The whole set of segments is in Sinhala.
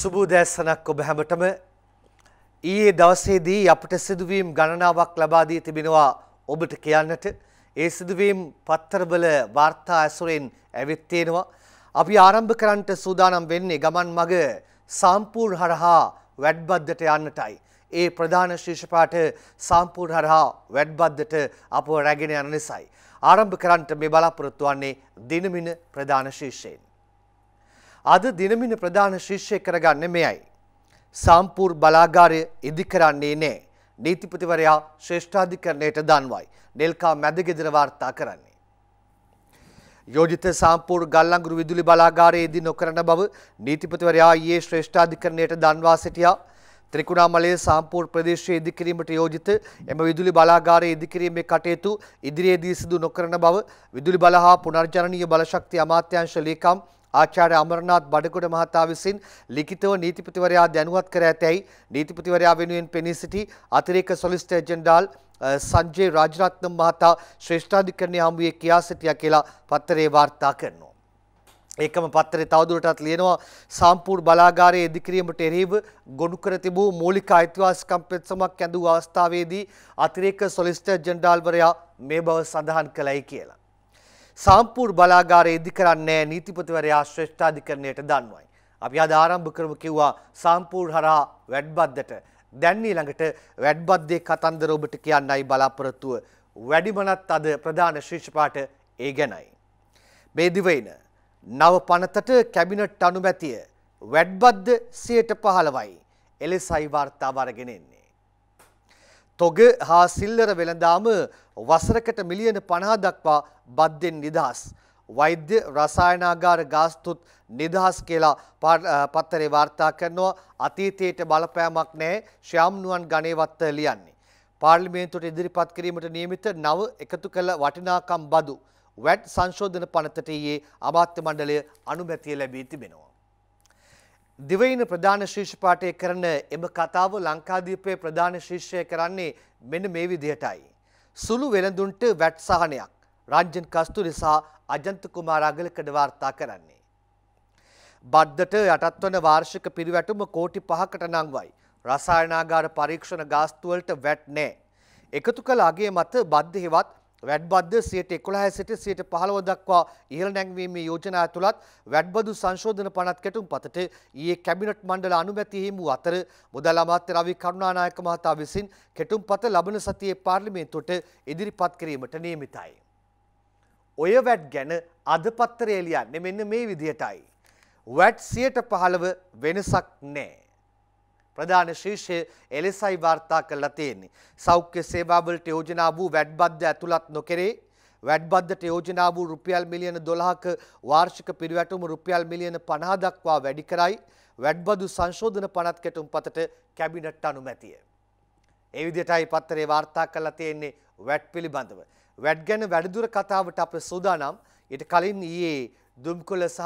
සුබෝදෑසනක් ඔබ හැමටම ඊයේ දවසේදී අපට සිදුවීම් ගණනාවක් ලබා දී තිබෙනවා ඔබට කියන්නට ඒ සිදුවීම් පත්තරවල වාර්තා ඇසුරෙන් ඇවිත් තියෙනවා අපි ආරම්භ කරන්නට සූදානම් වෙන්නේ ගමන් මග සම්පූර්ණ හරහා වැඩබද්දට යන්නටයි ඒ ප්‍රධාන ශීර්ෂ පාඨ සම්පූර්ණ හරහා වැඩබද්දට අපව රැගෙන යන නිසායි ආරම්භ කරන්නට මේ බලාපොරොත්තු වන්නේ දිනමින ප්‍රධාන ශීර්ෂයෙන් අද දිනමින ප්‍රධාන ශිෂ්‍ය කරගන්න මෙයයි. සම්පූර් බලාගාරය ඉදිකරන්නේ නෑ. නීතිපතිවරයා ශ්‍රේෂ්ඨාධිකරණයට දන්වයි. නෙල්කා මැදගෙදර වාර්තා කරන්නේ. යෝජිත සම්පූර් ගල්ලංගුරු විදුලි බලාගාරයේදී නොකරන බව නීතිපතිවරයා ඊයේ ශ්‍රේෂ්ඨාධිකරණයට දන්වා සිටියා. ත්‍රිකුණාමලයේ සම්පූර් ප්‍රදේශයේ ඉදිකිරීමට යෝජිත එම විදුලි බලාගාරයේ ඉදිකිරීමේ කටයුතු ඉදිරියේදී සිදු නොකරන බව විදුලි බල හා පුනර්ජනනීය බලශක්ති අමාත්‍යාංශ ලේකම් ආචාර්ය අමරනාත් බඩකොඩ මහතා විසින් ලිඛිතව නීතිපතිවරයා දැනුවත් කර ඇතැයි නීතිපතිවරයා වෙනුවෙන් පෙනී සිටි අතිරේක සොලිස්ටර් ජෙනරාල් සංජේ රාජරත්න මහතා ශ්‍රේෂ්ඨාධිකරණය හමුවේ කියා සිටියා කියලා පත්තරේ වාර්තා කරනවා. ඒකම පත්තරේ තවදුරටත් ලියනවා සාම්පූර් බලාගාරයේ ඉදිකිරීමට එරෙහිව ගොනු කර තිබූ මූලික අයිතිවාසිකම් පෙත්සමක් ඇඳූ අවස්ථාවේදී අතිරේක සොලිස්ටර් ජෙනරාල්වරයා මේ බව සඳහන් කළයි කියලා. සාම්පූර් බලාගාරය ඉදිකරන්නේ නීතිපතිවරයා ශ්‍රේෂ්ඨාධිකරණයට දන්වයි. අපි අද ආරම්භ කරමු කිව්වා සාම්පූර් හරහා වැඩ්බද්දට. දැන් ඊළඟට වැඩ්බද්දේ කතන්දර ඔබට කියන්නයි බලාපොරොත්තුව. වැඩිමනත් අද ප්‍රධාන ශීර්ෂ පාඨ ඒ ගැනයි. මේ දිවයින නව පනතට කැබිනට් අනුමැතිය වැඩ්බද්ද 115යි. එලෙසයි වාර්තාව අරගෙන එන්නේ. තොග හා සිල්ලර වෙළඳාම වසරකට මිලියන 50 දක්වා බද්ධෙන් නිදහස්. වෛද්‍ය රසායනාගාර ගාස්තුත් නිදහස් කියලා පත්තරේ වාර්තා කරනවා අතීතයට බලපෑමක් නෑ ශ්‍යාම්නුවන් ගණේවත්ත ලියන්නේ. පාර්ලිමේන්තුවට ඉදිරිපත් කිරීමට නියමිත නව එකතු කළ වටිනාකම් බදු. වැට් සංශෝධන පනතට ඊයේ අමාත්‍ය මණ්ඩලය අනුමැතිය ලැබී තිබෙනවා. දිවයින ප්‍රධාන ශීෂ්පාටය කරන එම කතාව ලංකාදීපයේ ප්‍රධාන ශිෂ්‍යය කරන්නේ මෙන්න මේ විදිහටයි. සුළු වෙළඳුන්ට වැට් සහනයක්. රංජන් කස්තුරි සහ අජන්ත කුමාර අගලකඩ වාර්තා කරන්නේ. බද්ධට යටත්වන වාර්ෂික පිරිවැටුම කෝටි පහකට නංවයි. රසායනාගාර පරීක්ෂණ ගාස්තුවලට වැට් නෑ. එකතු කළ අගේ මත බද්ධහෙවත් වැඩ්බද්ධ සියට එකොළහැ සිට සියට පහළව දක්වා ඉහළ නැංවීමේ යෝජනා ඇතුළත් වැඩ්බදු සංශෝධන පනත් කැටුම් පතට ඒ කැබිනට් මණ්ඩල අනුමැති හිමු අතර මුදල් අමාත්‍ය රවි කරුණානායක මහතා විසින් කෙටුම් පත ලබන සතියේ පාර්ලිමේන්තුවට ඉදිරිපත් කිරීමට නියමිතයි. ඔය වැට් ගැන අද පත්තරේ ලියන්නේ මෙන්න මේ විදිහටයි. වැට් 115 වෙනසක් නැහැ. ප්‍රධාන ශීර්ෂය එලෙසයි වාර්තා කරලා තියෙන්නේ. සෞඛ්‍ය සේවාවලට යෝජනා වූ වැට් බද්ද ඇතුළත් නොකරේ වැඩ් බද්දට යෝජනා වූ රුපියල් මිලියන 12ක වාර්ෂික පිරිවැටුම රුපියල් මිලියන 50 දක්වා වැඩි කරයි වැඩ්බදු සංශෝධන පනත් කැටුම් පතට කැබිනට් අනුමැතිය. ඒ විදිහටයි පත්තරේ වාර්තා කරලා තියෙන්නේ වැට් පිළිබඳව. වැඩ් ගැන වැඩදුර කතාවට අප සූදානම් ඊට කලින් ඊයේ දුම්කොල සහ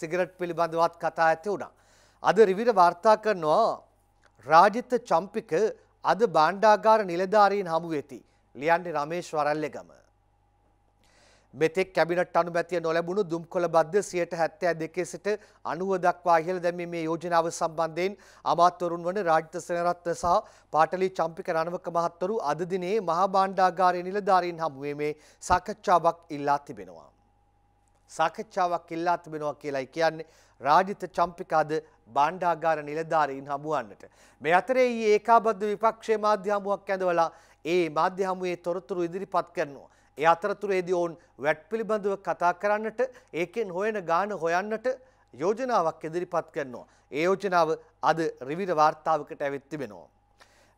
සිගරට් පිළිබඳවත් කතා ඇති වුණා. අද රිවිර වාර්තා කරනවා රාජිත චම්පික අද බාණ්ඩාගාර නිලධාරීන් හමු වෙති. ලියන්නේ රමේෂ් වරල්ලගම. මෙතෙක් කැබිනට් අනුමැතිය නොලැබුණු දුම්කොළ බද්ද 172 සිට 90 දක්වා ඉහළ දැමීමේ මේ යෝජනාව සම්බන්ධයෙන් අමාත්‍යවරුන් වන රාජිත සෙනරත්න සහ පාටලි චම්පික රණවක මහත්වරු අද දිනේ මහා භාණ්ඩාගාරයේ නිලධාරීන් හමුවීමේ සාකච්ඡාවක් ඉල්ලා තිබෙනවා. සාකච්ඡාවක් ඉල්ලා තිබෙනවා කියලයි කියන්නේ රාජිත චම්පිකාද බණ්ඩාගාර නිලධාරීන් හමුවන්නට. මේ අතරේ ඊයේ ඒකාබද්ධ විපක්ෂයේ මාධ්‍ය හමුවක් ඇඳවලා ඒ මාධ්‍ය හමුවේ තොරතුරු ඉදිරිපත් කරනවා. ඒ අතරතුරේදී ඔවුන් වැට් පිළිබඳව කතා කරන්නට ඒකෙන් හොයන ගාන හොයන්නට යෝජනාවක් ඉදිරිපත් කරනවා. ඒ යෝජනාව අද රිවිර වාර්තාවකට ඇවිත් තිබෙනවා.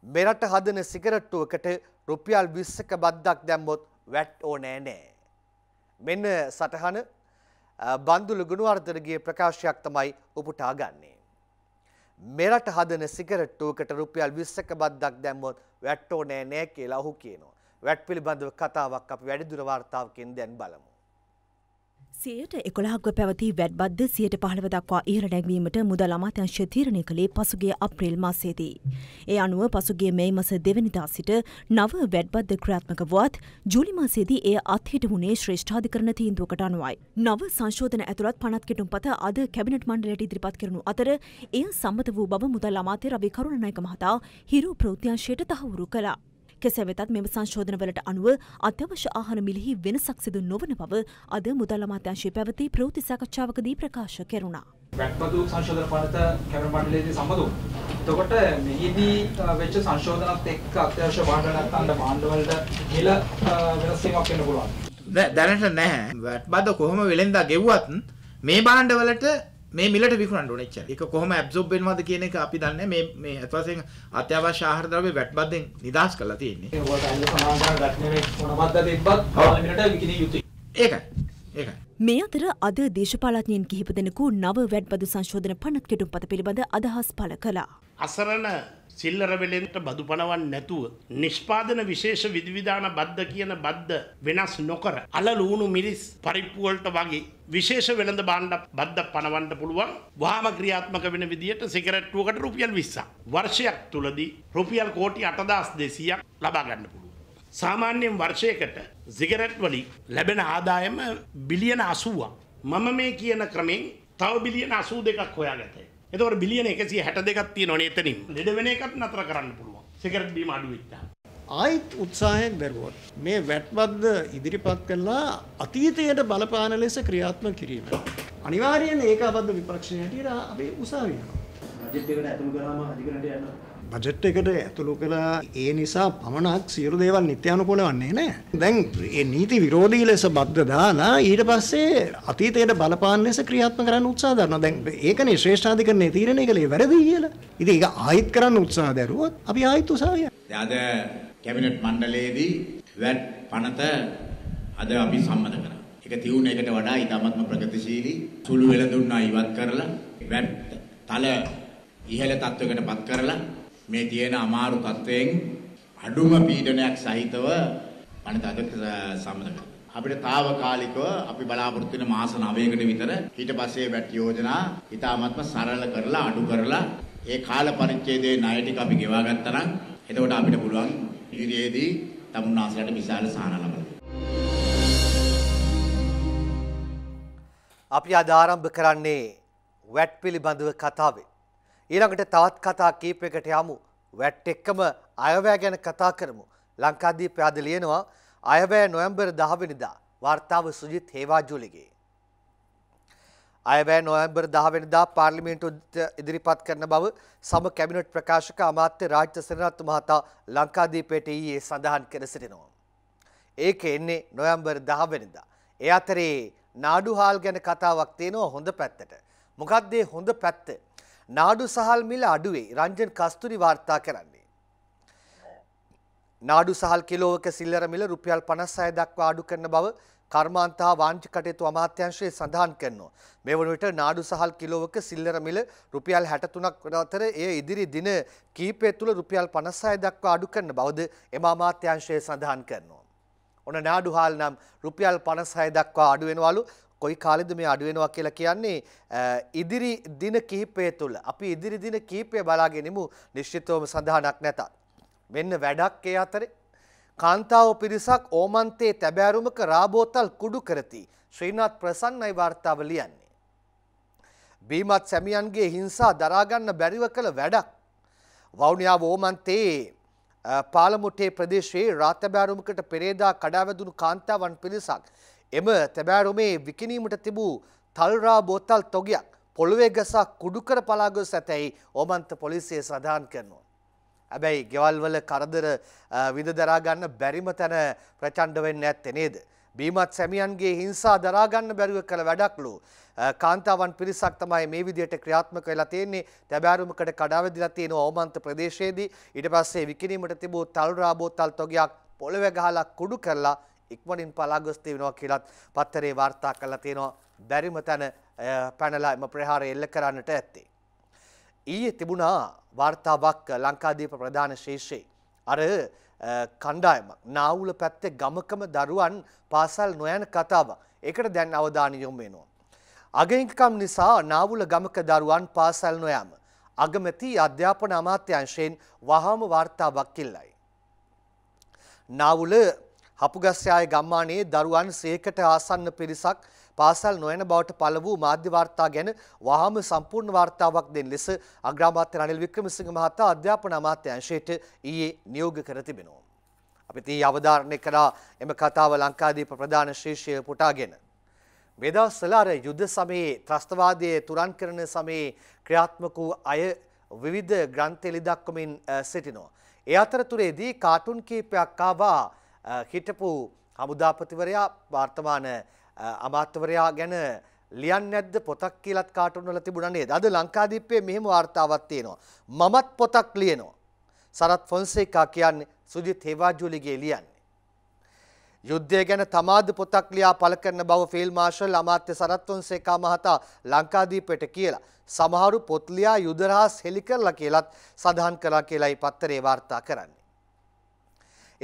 මෙරට හදන සිගරට්ටුවකට රුපියල් 20ක බද්දක් දැම්මොත් වැට් ඕනේ නෑ. මෙන්න සටහන බන්දුල ගුණවර්ධනගේ ප්‍රකාශයක් තමයි උපුටා ගන්නේ. මෙරට හදන සිගරට්ටුවකට රුපියල් 20ක බද්දක් දැම්මොත් වැට්ටෝ නෑ නෑ කියලා ඔහු කියනවා. වැට් පිළිබඳව කතාවක් අප වැඩිදුර වාර්තාවකෙන් දැන් බලමු. සියයට එකොළහක්ව පැවති වැඩ්බද්ද සියයට පහළව දක්වා ඉහළ නැගවීමට මුදල් අමාත්‍යංශය තීරණය කළේ පසුගේ අප්‍රේල් මාසේදී. ඒ අනුව පසුගේ මේ මස දෙවනිදා සිට නව වැඩ්බද්ද ක්‍රියාත්මක වුවත් ජූලි මාසේදී එය අත්හිට වුණේ ශ්‍රේෂ්ඨාධිකරණ තීන්දුවකට අනුවයි. නව සංශෝධන ඇතුළත් පනත් කෙටුම්පත අද කැබිනට් මණ්ඩලයට ඉදිරිපත් කරනු අතර එය සම්මත වූ බව මුදල් අමාත්‍ය රවි කරුණනායක මහතා හිරු ප්‍රවෘත්තිංශයට තහවුරු කළා. කෙසේ වෙතත් මෙම සංශෝධනවලට අනුව අත්‍යවශ්‍ය ආහාර මිලිහි වෙනසක් සිදු නොවන බව අද මුදල් අමාත්‍යාංශයේ පැවති ප්‍රවෘත්ති සාකච්ඡාවකදී ප්‍රකාශ කෙරුණා. වැක්පතු සංශෝධන පනත කැමර මණ්ඩලයේදී සම්මත වුණා. එතකොට මෙහිදී වෙච්ච සංශෝධනත් එක්ක අත්‍යවශ්‍ය භාණ්ඩ නැත්නම් භාණ්ඩ වලට ඉහළ වෙනස් වීමක් වෙන්න පුළුවන්. දැනට නැහැ. වැට්බද කොහොම වෙලෙන්දා ගෙව්වත් මේ භාණ්ඩ වලට මේ මිලට විකුණන්න ඕනේ එච්චර. ඒක කොහොම ඇබ්සෝබ් වෙනවද කියන එක අපි දන්නේ මේ මේ අතවසෙන් අත්‍යවශ්‍ය ආහාර ද්‍රව්‍ය වැට්බද්දෙන් නිදහස් කරලා තියෙන්නේ. ඒක වගේ සමාජ ගණනයක් මොනවද තිබ්බත් පාර්ලිමේන්තුවට විකිණිය යුතුයි. ඒකයි. මේ අතර අද දේශපාලඥයෙන් කිහිප දෙනෙකු නව වැඩ්බදු සංශෝධන පනත් කෙටුම් පත පිළිබඳ අදහස් පළ කළා. අසරණ සිල්ලර වෙලෙන්ට බදු පනවන් නැතුව. නිෂ්පාදන විශේෂ විදිවිධාන බද්ධ කියන බද්ධ වෙනස් නොකර. අල ලූුණු මිරිස් පරිප්පුුවලට වගේ. විශේෂ වෙළඳ බාණ්ඩ බද්ධ පනවන්ට පුළුවන් වාම ක්‍රියාත්මක වෙන විදිහට සිකරට්ටුවකට රුපියල් විස්සා. වර්ෂයක් තුලදී රුපියල් කෝටි අටදස් දෙසියක් ලබාගන්න පුළුව. සාමාන්‍යයෙන් වර්ෂයකට සිගරට් වලින් ලැබෙන ආදායම බිලියන 80ක්. මම මේ කියන ක්‍රමෙන් තව බිලියන 82ක් හොයාගතයි. එතකොට බිලියන 162ක් තියෙනවනේ එතනින්. ලෙඩ වෙන එකත් නතර කරන්න පුළුවන්. සිගරට් බීම අඩු වෙච්චා. ආයිත් උත්සාහයෙන් බැලුවොත් මේ වැට්වද්ද ඉදිරිපත් කළා අතීතයට බලපාන ලෙස ක්‍රියාත්මක කිරීම. අනිවාර්යයෙන් ඒක අවද්ද විපක්ෂණයට අපි උසාවියනවා. බජට් එකට ඇතුළු කරාම අධිකරණයට යනවා. බජට් එකට ඇතුළු කළා ඒ නිසා පමණක් සියලු දේවල් නිත්‍යානුකූල වන්නේ නැහැ. දැන් මේ නීති විරෝධී ලෙස බද්ධ දාලා ඊට පස්සේ අතීතයට බලපාන ලෙස ක්‍රියාත්මක කරන්න උත්සාහ දරනවා. දැන් ඒකනේ ශ්‍රේෂ්ඨාධිකරණයේ තීරණය කළේ වැරදි කියලා. ඉතින් ඒක ආයෙත් කරන්න උත්සාහ දැරුවොත් අපි ආයෙත් උසාවිය. අද කැබිනට් මණ්ඩලයේදී වැට් පනත අද අපි සම්මත කරා. ඒක තියුණයකට වඩා ඉතාමත්ම ප්‍රගතිශීලී සුළු වෙළඳුන්නා ඉවත් කරලා වැට් තල ඉහළ තත්වයකටපත් කරලා මේ තියෙන අමාරු තත්වයෙන් අඩුම පීඩනයක් සහිතව අනිත් අධික සම්මත අපිට తాවකාලිකව අපි බලාපොරොත්තු වෙන මාස 9කට විතර ඊට පස්සේ වැට් යෝජනා ඊටාත්ම සරල කරලා අඩු කරලා ඒ කාල පරිච්ඡේදයේ ණය ටික අපි ගෙවා ගත්තා නම් එතකොට අපිට පුළුවන් ඉදිරියේදී තමුන්නාසලට විශාල සාහන ලබා අපි අද ආරම්භ කරන්නේ වැට් පිළිබඳව කතාවේ ඊළඟට තවත් කතා කීපයකට යමු. වැට් එක්කම අයවැය ගැන කතා කරමු. ලංකාදීපය අද ලියනවා අයවැය නොවැම්බර් 10 වෙනිදා වාර්තාව සුජිත් හේවාජුලිගේ. අයවැය නොවැම්බර් 10 වෙනිදා පාර්ලිමේන්තුවට ඉදිරිපත් කරන බව සම කැබිනට් ප්‍රකාශක අමාත්‍ය රාජ්‍ය සෙනරත් මහතා ලංකාදීපයට ඊයේ සඳහන් කර සිටිනවා. ඒක එන්නේ නොවැම්බර් 10 වෙනිදා. ඒ අතරේ නාඩු හාල් ගැන කතාවක් තියෙනවා හොඳ පැත්තට. මොකක්ද හොඳ පැත්ත? නාඩු සහල් මිල අඩුවේ රංජන් කස්තුරි වාර්තා කරන්නේ. නාඩු සහල් කිලෝවක සිල්ලර මිල රුපියල් 56 දක්වා අඩු කරන බව කර්මාන්ත හා වාණිජ කටයුතු අමාත්‍යාංශය සඳහන් කරනවා. මේ වන විට නාඩු සහල් කිලෝවක සිල්ලර මිල රුපියල් 63ක් අතර එය ඉදිරි දින කීපය තුළ රුපියල් 56 දක්වා අඩු කරන බවද එම අමාත්‍යාංශය සඳහන් කරනවා. ඔන්න නාඩු හාල් නම් රුපියල් 56 දක්වා අඩු වෙනවලු. කොයි කාලෙද මේ අඩු වෙනවා කියලා කියන්නේ ඉදිරි දින කිහිපය තුළ අපි ඉදිරි දින කිහිපය බලාගෙනමු නිශ්චිතවම සඳහනක් නැතත් මෙන්න වැඩක් ඒ අතරේ කාන්තාව පිරිසක් ඕමන්තේ තැබෑරුමක රාබෝතල් කුඩු කරති ශ්‍රීනාත් ප්‍රසන්නයි වාර්තාව ලියන්නේ බීමත් සැමියන්ගේ හිංසා දරාගන්න බැරිව කළ වැඩක් වවුනියාව ඕමන්තේ පාලමුටේ ප්‍රදේශයේ රාතබෑරුමකට පෙරේදා කඩාවැදුණු කාන්තාවන් පිරිසක් එම තැබෑරුමේ විකිනීමට තිබූ තල්රා බෝතල් තොගයක් පොළුවේ ගසා කුඩුකර පලාගොස් ඇතැයි ඕමන්ත පොලිසිය සඳහන් කරනවා. ඇබැයි ගෙවල්වල කරදර විඳ දරාගන්න බැරිම තැන ප්‍රචණ්ඩ වෙන්න ඇත්තේ නේද. බීමත් සැමියන්ගේ හිංසා දරාගන්න බැරුව කළ වැඩක්ලු. කාන්තාවන් පිරිසක් තමයි මේ විදියට ක්‍රියාත්මක වෙලා තියෙන්නේ. තැබෑරුමකට කඩාවැදිලා තියෙන ඕමන්ත ප්‍රදේශයේදී ඊට පස්සේ විකිණීමට තිබූ තල් රා බෝතල් තොගයක් පොළවේ ගහලා කුඩු කරලා ඉක්මනින් පලාගොස්ති වෙනවා කියලත් පත්තරේ වාර්තා කළා තියෙනවා බැරිම තැන පැනලා එම ප්‍රහාරය එල්ල කරන්නට ඇත්තේ. ඊයේ තිබුණා වාර්තාවක් ලංකාදීප ප්‍රධාන ශේෂයේ අර කණ්ඩායමක් නාවුල පැත්තේ ගමකම දරුවන් පාසල් නොයන කතාවක්. ඒකට දැන් අවධානය යොමු වෙනවා. අගයිකම් නිසා නාවුල ගමක දරුවන් පාසල් නොයාම අගමැති අධ්‍යාපන අමාත්‍යංශයෙන් වහාම වාර්තාවක් කිල්ලයි. නාවුල හපුගස්යාය ගම්මානයේ දරුවන් සේකට ආසන්න පිරිසක් පාසල් නොයන බවට පළ වූ මාධ්‍ය වාර්තා ගැන වහාම සම්පූර්ණ වාර්තාවක් දෙන ලෙස අග්‍රාමාත්‍ය රනිල් වික්‍රමසිංහ මහතා අධ්‍යාපන අමාත්‍යාංශයට ඊයේ නියෝග කර තිබෙනවා. අපිතී අවධාරණය කරා එම කතාව ලංකාදීප ප්‍රධාන ශේෂය පුටාගෙන. මෙදවස්සලාර යුද්ධ සමයේ ත්‍රස්තවාදය තුරන් කරන සමයේ ක්‍රියාත්මක වූ අය විවිධ ග්‍රන්ථ එලිදක්වමින් සිටිනෝ. ඒ අතරතුරේදී කාටුන් කීපයක් ආවා හිටපු හමුදාපතිවරයා වර්තමාන අමාත්‍යවරයා ගැන ලියන් නැද්ද පොතක් කියලත් කාටුන්වල තිබුණ නේද අද ලංකාදීපේ මෙහෙම වාර්තාවක් තියෙනවා මමත් පොතක් ලියනවා සරත් ෆොන්සේකා කියන්නේ සුජිත් හේවාජුලිගේ ලියන්නේ යුද්ධය ගැන තමාද පොතක් ලියා පළ කරන බව ෆීල්ඩ් මාෂල් අමාත්‍ය සරත් ෆොන්සේකා මහතා ලංකාදීපයට කියලා සමහරු පොත් ලියා යුද රහස් හෙළි කරලා කියලත් සඳහන් කළා කියලායි පත්තරේ වාර්තා කරන්නේ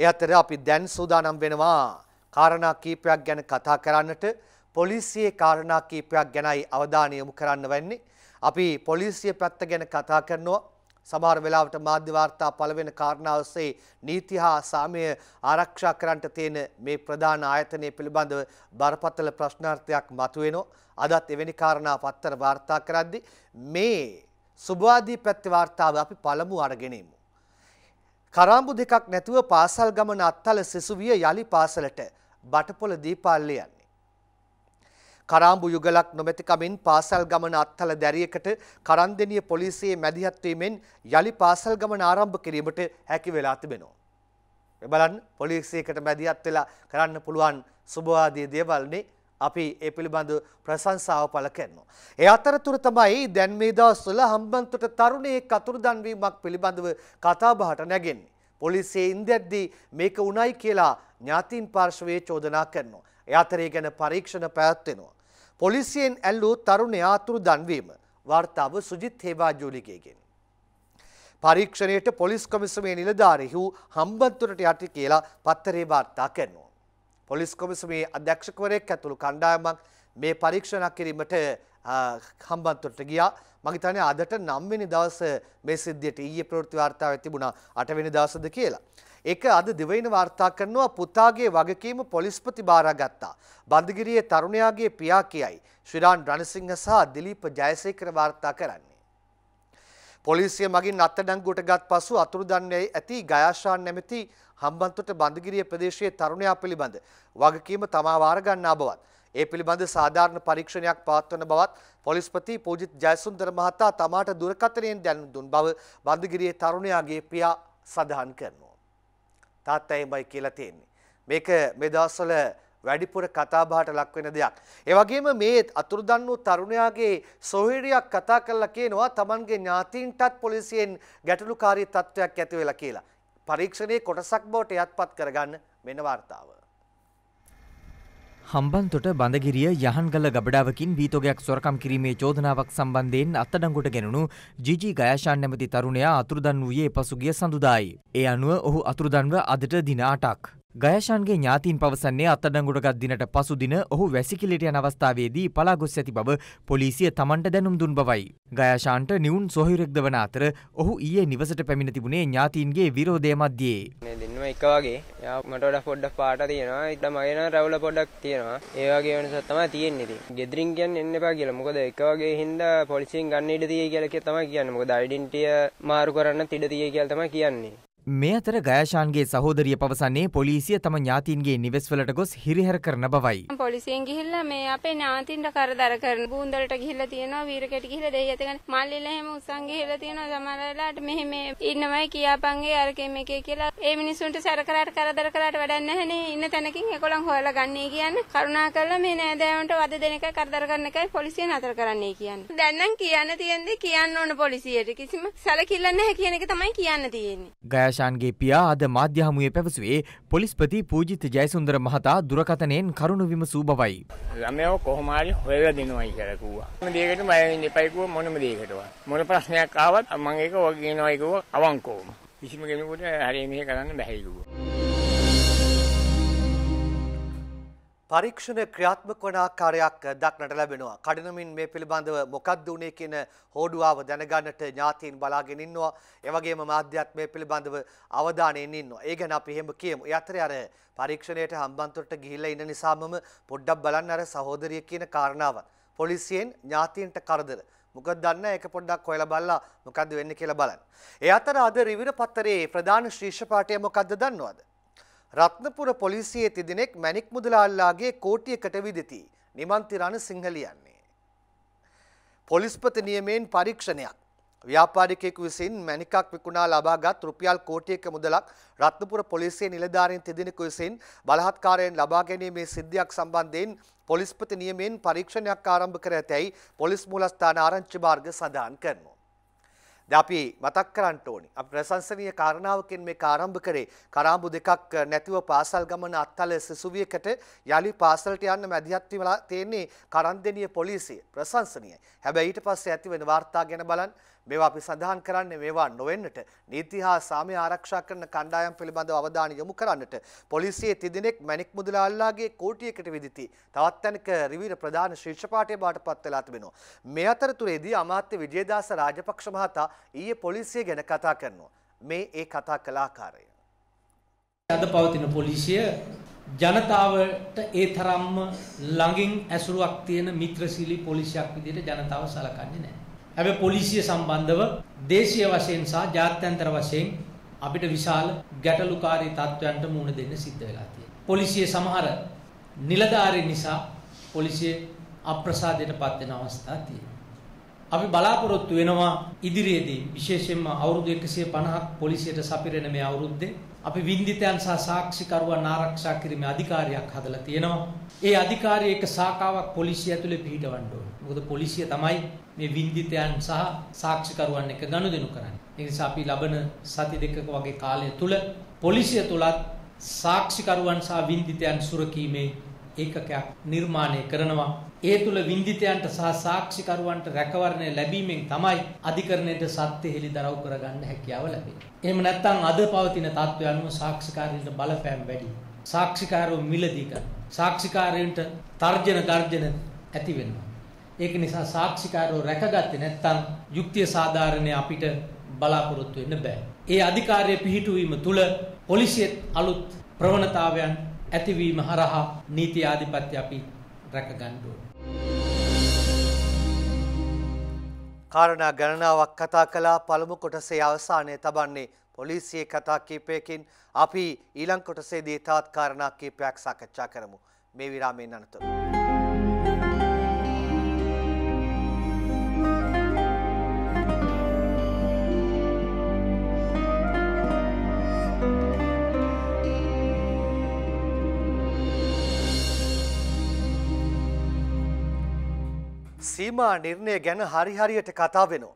ඒ අතර අපි දැන් සූදානම් වෙනවා කාරණා කීපයක් ගැන කතා කරන්නට පොලිසියේ කාරණා කීපයක් ගැනයි අවධානය යොමු කරන්න වෙන්නේ. අපි පොලිසිය පැත්ත ගැන කතා කරනවා. සමහර වෙලාවට මාධ්‍ය වාර්තා පළවෙන කාරණාව ඔස්සේ නීති හා සාමය ආරක්ෂා කරන්නට තියෙන මේ ප්‍රධාන ආයතනය පිළිබඳව බරපතල ප්‍රශ්නාර්ථයක් මතුවෙනවා. අදත් එවැනි කාරණා පත්තර වාර්තා කරද්දී මේ සුභවාදී පැත්තේ වාර්තාව අපි පළමු අරගෙනීමු. කරාඹු දෙකක් නැතුව පාසල් ගමන අත්තල සිසුවිය යළි පාසලට බටපොළ දීපාල්ල යන්නේ. කරාඹු යුගලක් නොමැතිකමින් පාසල් ගමන අත්තල දැරියකට කරන්දෙනිය පොලිසියේ මැදිහත්වීමෙන් යළි පාසල් ගමන ආරම්භ කිරීමට හැකි වෙලා තිබෙනවා. එබලන් පොලිසියකට මැදිහත් වෙලා කරන්න පුළුවන් සුභවාදී දේවල්නේ අපි ඒ පිළිබඳ ප්‍රශංසාව පළ කරනවා. ඒ අතරතුර තමයි දැන් මේ දවස්වල හම්බන්තොට තරුණයෙක් අතුරුදන් වීමක් පිළිබඳව කතාබහට නැගෙන්නේ. පොලිසිය ඉන්දැද්දී මේක උණයි කියලා ඥාතීන් පාර්ශවයේ චෝදනා කරනවා. ඒ අතරේ ගැන පරීක්ෂණ පැවැත්වෙනවා. පොලිසියෙන් ඇල්ලූ තරුණයා අතුරුදන් වීම වාර්තාව සුජිත් හේවාජූලිකයගෙන්. පරීක්ෂණයට පොලිස් කොමිසමේ නිලධාරීහු හම්බන්තොටට යටි කියලා පත්තරේ වාර්තා කරනවා. පොලිස් කොමිසමේ අධ්‍යක්ෂකවරයෙක් ඇතුළු කණ්ඩායමක් මේ පරීක්ෂණක් කිරීමට හම්බන්තොට ගියා මගේතනය අදට නම්වෙනි දවස මේ සිද්ධියට ඊයේ ප්‍රෘති වාර්තාව තිබුණා අටවෙනි දවසද කියලා. එක අද දිවයින වාර්තා කරනවා පුතාගේ වගකීම පොලිස්පති බාරාගත්තා. බන්ධගිරියේ තරුණයාගේ පියා කියයි. ශ්‍රීරාන් රණසිංහ සහ දිලීප ජයසේකර වාර්තා කරන්නේ. පොලිසිය මගින් අත්තඩංගුවට ගත් පසු අතුරුදන්නේ ඇති ගයාශාන් නැමැති හම්බන්තොට බඳගිරිය ප්‍රදේශයේ තරුණයා පිළිබඳ වගකීම තමා වාරගන්නා බවත් ඒ පිළිබඳ සාධාරණ පරීක්ෂණයක් පවත්වන බවත් පොලිස්පති පූජිත් ජයසුන්දර මහතා තමාට දුරකථනයෙන් දැනුම් දුන් බව බඳගිරියේ තරුණයාගේ පියා සඳහන් කරනවා. තාත්තා එමයි කියලා තියෙන්නේ. මේක මේ දවස්වල වැඩිපුර කතාබහට ලක්වෙන දෙයක්. ඒවගේම මේ අතුරුදන් වූ තරුණයාගේ සොහිරියක් කතා කරලා කියනවා තමන්ගේ ඥාතීන්ටත් පොලිසියෙන් ගැටලුකාරී තත්ත්වයක් ඇති වෙලා කියලා. පරීක්ෂණයේ කොටසක් බවට යත්පත් කරගන්න මෙන්න වාර්තාව. හම්බන්තොට බඳගිරිය යහන්ගල ගබඩාවකින් වීතෝගයක් සොරකම් කිරීමේ චෝදනාවක් සම්බන්ධයෙන් අත්තඩංගොට ගැනුණු ජිජි ගයශාන් නැමති තරුණයා අතුරුදන් වූයේ පසුගිය සඳුදායි. ඒ අනුව ඔහු අතුරුදන්ව අදට දිනාටක්. ගයශන්ගේ ඥාතීන් පවසන්නේ අත්අඩංගුඩගත් දිනට පසු දින ඔහු වැසිකිලිට යන අවස්ථාවේදී පලා ගොස් ඇති බව පොලිසිය තමන්ට දැනුම් දුන් බවයි. ගයශාන්ට නිවුන් සොහිරෙක් දවන අතර ඔහු ඊයේ නිවසට පැමිණ තිබුණේ ඥාතීන්ගේ විරෝධය මැද්දේ. මේ දෙන්නම එක වගේ. යා මට වඩා පොඩ්ඩක් පාට තියෙනවා. ඊට මගේ නම් රැවුල පොඩ්ඩක් තියෙනවා. ඒ වගේ වෙනසක් තමයි තියෙන්නේ ඉතින්. ගෙදරින් කියන්නේ එන්න එපා කියලා. මොකද එක වගේ හින්දා පොලිසියෙන් ගන්න ඉඩ තියෙයි කියලා තමයි කියන්නේ. මොකද ඩෙන්ටිය මාරු කරන්න තිඩ තියෙයි කියලා තමයි කියන්නේ. මේ අතර ගයශාන්ගේ සහෝදරිය පවසන්නේ පොලිසිය තම ඥාතීන්ගේ නිවෙස්වලට ගොස් හිරිහැර කරන බවයි. පොලිසියෙන් ගිහිල්ලා මේ අපේ ඥාතීන්ට කරදර කරන බූන්දලට ගිහිල්ලා තියෙනවා වීරකෙට ගිහිල්ලා දෙයි ඇතගෙන මල්ලිලා හැම උසන් ගිහිල්ලා තියෙනවා සමහර වෙලාවට මෙහෙ මේ ඉන්නමයි කියාපන්ගේ අරකේ මේකේ කියලා ඒ මිනිසුන්ට සැර කරාට කරදර කරාට වැඩක් නැහැනේ ඉන්න තැනකින් ඒගොල්ලන් හොයලා ගන්නයි කියන්නේ කරුණාකරලා මේ නෑදෑයන්ට වද දෙන එකයි කරදර කරන එකයි පොලිසිය නතර කරන්නයි කියන්නේ. දැන් නම් කියන්න තියෙන්නේ කියන්න ඕන පොලිසියට කිසිම සැලකිල්ල නැහැ කියන එක තමයි කියන්න තියෙන්නේ. ප්‍රශාන්ගේ පියා අද මාධ්‍ය හමුවේ පැවසුවේ පොලිස්පති පූජිත ජයසුන්දර මහතා දුරකථනයෙන් කරුණු විමසූ බවයි. ළමයව කොහොම හරි හොයලා දෙනවයි කියලා කිව්වා. මොන දෙයකට බය වෙන්න එපයි කිව්වා මොනම දෙයකටවත්. මොන ප්‍රශ්නයක් ආවත් මම ඒක ඔය කියනවායි කිව්වා අවංකවම. කිසිම කෙනෙකුට හරි මේක කරන්න බැහැ කිව්වා. පරීක්ෂණ ක්‍රියාත්මක වන ආකාරයක් දක්නට ලැබෙනවා. කඩිනමින් මේ පිළිබඳව මොකක්ද වුනේ කියන හෝඩුවාව දැනගන්නට ඥාතීන් බලාගෙන ඉන්නවා. ඒ වගේම මාධ්‍යත් මේ පිළිබඳව අවධානයෙන් ඉන්නවා. ඒ ගැන අපි එහෙම කියමු. ඒ අතරේ අර පරීක්ෂණයට හම්බන්තොට ගිහිල්ලා ඉන්න නිසාමම පොඩ්ඩක් බලන්න අර සහෝදරිය කියන කාරණාවත්. පොලිසියෙන් ඥාතීන්ට කරදර. මොකද දන්න ඒක පොඩ්ඩක් හොයලා බලලා මොකද්ද වෙන්නේ කියලා බලන්න. ඒ අතර අද රිවිර පත්තරේ ප්‍රධාන ශීර්ෂ පාඨය මොකද්ද දන්නවද? රත්නපුර පොලිසියේ තිදෙනෙක් මැණික් මුදලාල්ලාගේ කෝටියකට විදෙති. නිමන්තිරණ සිංහ ලියන්නේ. පොලිස්පති නියමයෙන් පරීක්ෂණයක්. ව්‍යාපාරිකයෙකු විසින් මැණිකක් විකුණා ලබාගත් රුපියල් කෝටියක මුදලක් රත්නපුර පොලිසියේ නිලධාරීන් තිදෙනෙකු විසින් බලහත්කාරයෙන් ලබා ගැනීමේ සිද්ධියක් සම්බන්ධයෙන් පොලිස්පති නියමයෙන් පරීක්ෂණයක් ආරම්භ කර ඇතැයි පොලිස් මූලස්ථාන ආරංචි මාර්ග සඳහන් කරනවා. අපි මතක් කරන්න ඕනි. අපි ප්‍රශංසනීය කාරණාවකින් මේ ආරම්භ කරේ. කරාඹු දෙකක් නැතිව පාසල් ගමන අත්තල සිසුවියකට යලි පාසලට යන්න මැදිහත් වෙලා තියෙන්නේ කරන්දෙනිය පොලිසිය. ප්‍රශංසනීයයි. හැබැයි ඊට පස්සේ ඇති වෙන වාර්තා ගැන බලන්න මේවා අපි සඳහන් කරන්නේ මේවා නොවෙන්නට නීති හා සාමය ආරක්ෂා කරන කණ්ඩායම් පිළිබඳව අවධානය යොමු කරන්නට පොලිසියේ තිදෙනෙක් මැණික් මුදලාල්ලාගේ කෝටියකට විදිති තවත් තැනක රිවිර ප්‍රධාන ශිර්ෂ පාඨයේ බාටපත් වෙලා තිබෙනවා. මේ අතරතුරේදී අමාත්‍ය විජේදාස රාජපක්ෂ මහතා ඊයේ පොලිසිය ගැන කතා කරනවා. මේ ඒ කතා කළ ආකාරය. අද පවතින පොලිසිය ජනතාවට ඒ තරම්ම ළඟින් ඇසුරුවක් තියෙන මිත්‍රශීලී පොලිසියක් විදිහට ජනතාව සලකන්නේ නැහැ. හැබැයි පොලිසිය සම්බන්ධව දේශීය වශයෙන් සහ ජාත්‍යන්තර වශයෙන් අපිට විශාල ගැටලුකාරී තත්ත්වයන්ට මුහුණ දෙන්න සිද්ධ වෙලා තියෙනවා. පොලිසිය සමහර නිලධාරීන් නිසා පොලිසිය අප්‍රසාදයට පත් වෙන අවස්ථා තියෙනවා. අපි බලාපොරොත්තු වෙනවා ඉදිරියේදී විශේෂයෙන්ම අවුරුදු 150ක් පොලිසියට සපිරෙන මේ අවුරුද්දේ අපි වින්දිතයන් සහ සාක්ෂිකරුවන් ආරක්ෂා කිරීමේ අධිකාරියක් හදලා තියෙනවා. ඒ අධිකාරිය එක සාකාවක් පොලිසිය ඇතුලේ පිහිටවන්න ඕනේ. මොකද පොලිසිය තමයි මේ වින්දිතයන් සහ සාක්ෂිකරුවන් එක්ක ගනුදෙනු කරන්නේ. ඒ නිසා අපි ලබන සති දෙකක වගේ කාලය තුල පොලිසිය තුලත් සාක්ෂිකරුවන් සහ වින්දිතයන් සුරකීමේ ඒකකයක් නිර්මාණය කරනවා. ඒ තුල වින්දිතයන්ට සහ සාක්ෂිකරුවන්ට රැකවරණය ලැබීමෙන් තමයි අධිකරණයට සත්‍ය හෙළිදරව් කරගන්න හැකියාව ලැබෙන්නේ. එහෙම නැත්නම් අද පවතින තත්ත්වය අනුව සාක්ෂිකාරීන්ට බලපෑම් වැඩි. සාක්ෂිකාරෝ මිලදී ගන්න. සාක්ෂිකාරයන්ට තර්ජන ගර්ජන ඇති වෙනවා. ඒක නිසා සාක්ෂිකාරෝ රැකගත්තේ නැත්නම් යුක්තිය සාධාරණේ අපිට බලාපොරොත්තු වෙන්න බෑ. ඒ අධිකාරිය පිහිටුවීම තුළ පොලිසියත් අලුත් ප්‍රවණතාවයන් ඇතිවීම හරහා නීති ආධිපත්‍ය අපි රැකගන්න කාරණා ගණනාවක් කතා කළා පළමු කොටසේ අවසානය තබන්නේ පොලිසියේ කතා කීපයකින් අපි ඊළං කොටසේදී තවත් කාරණා කීපයක් සාකච්ඡා කරමු. මේ විරාමයෙන් අනතුරු සීමා නිර්ණය ගැන හරි හරියට කතා වෙනවා.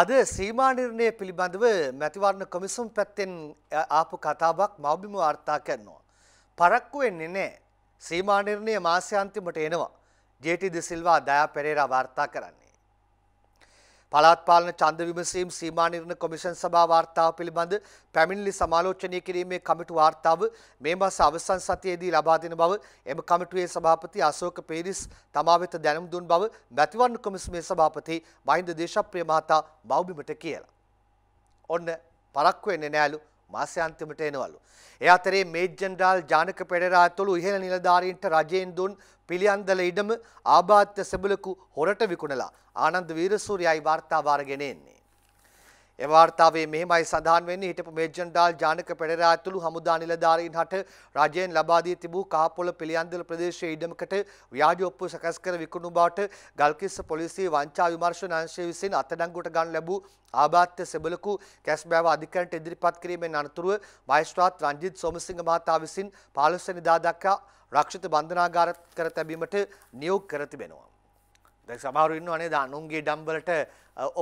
අද සීමා නිර්ණය පිළිබඳව මැතිවරණ කොමිසම් පැත්තෙන් ආපු කතාවක් මවබිම වාර්තා කරනවා. පරක්කු වෙන්නේ නැහැ. සීමා නිර්ණය මාසය අන්තිමට එනවා. ජේටි ද සිල්වා දයා පෙරේරා වාර්තා කරන්නේ. පළාත් පාලන ඡන්ද විමසීම් සීමා නිර්ණය කොමිෂන් සභා වාර්තාව පිළිබඳ පැමිණිලි සමාලෝචනය කිරීමේ කමිටු වාර්තාව මේ මාස අවසන් සතියේදී ලබා දෙන බව එම කමිටුවේ සභාපති අශෝක පේරිස් තමා වෙත දැනුම් දුන් බව මැතිවරණ කොමිසමේ සභාපති මහින්ද දේශප්‍රිය මහතා මව්බිමට කියලා. ඔන්න පරක්කු වෙන්නේ නෑලු මාසයන්තිමට එනවලු. ඒ අතරේ මේජ් ජෙනරාල් ජානක පෙරේරා ඇතුළු ඉහළ නිලධාරීන්ට රජයෙන් දුන් පිළියන්දල ඉඩම ආබාධ්‍ය සෙබලකු හොරට විකුණලා ආනන්ද වීරසූරියයි වාර්තාවාරගෙන එන්නේ. එම වාර්තාවේ මෙහෙමයි සඳහන් වෙන්නේ හිටපු මේජන්ඩාල් ජානක පෙරේරා ඇතුළු හමුදා නිලධාරීන් හට රජයෙන් ලබා දී තිබූ කහපොළ පිළියන්දල ප්‍රදේශයේ ඉඩමකට ව්‍යාජ ඔප්පු සකස් කර විකුණු බවට ගල්කිස්ස පොලිසිය වංචා විමර්ශන අංශය විසින් අත්අඩංගුවට ගන්න ලැබූ ආබාධ්‍ය සෙබලකු කැස්බෑව අධිකරණයට ඉදිරිපත් කිරීමෙන් අනතුරුව මහේස්ත්‍රාත් රංජිත් සෝමසිංහ මහතා විසින් 15 වෙනිදා දක්වා රක්ෂිත බන්ධනාගාර කර තැබීමට නියෝග කර තිබෙනවා. දැන් සමහරු ඉන්නව නේද අනුන්ගේ ඩම්බලට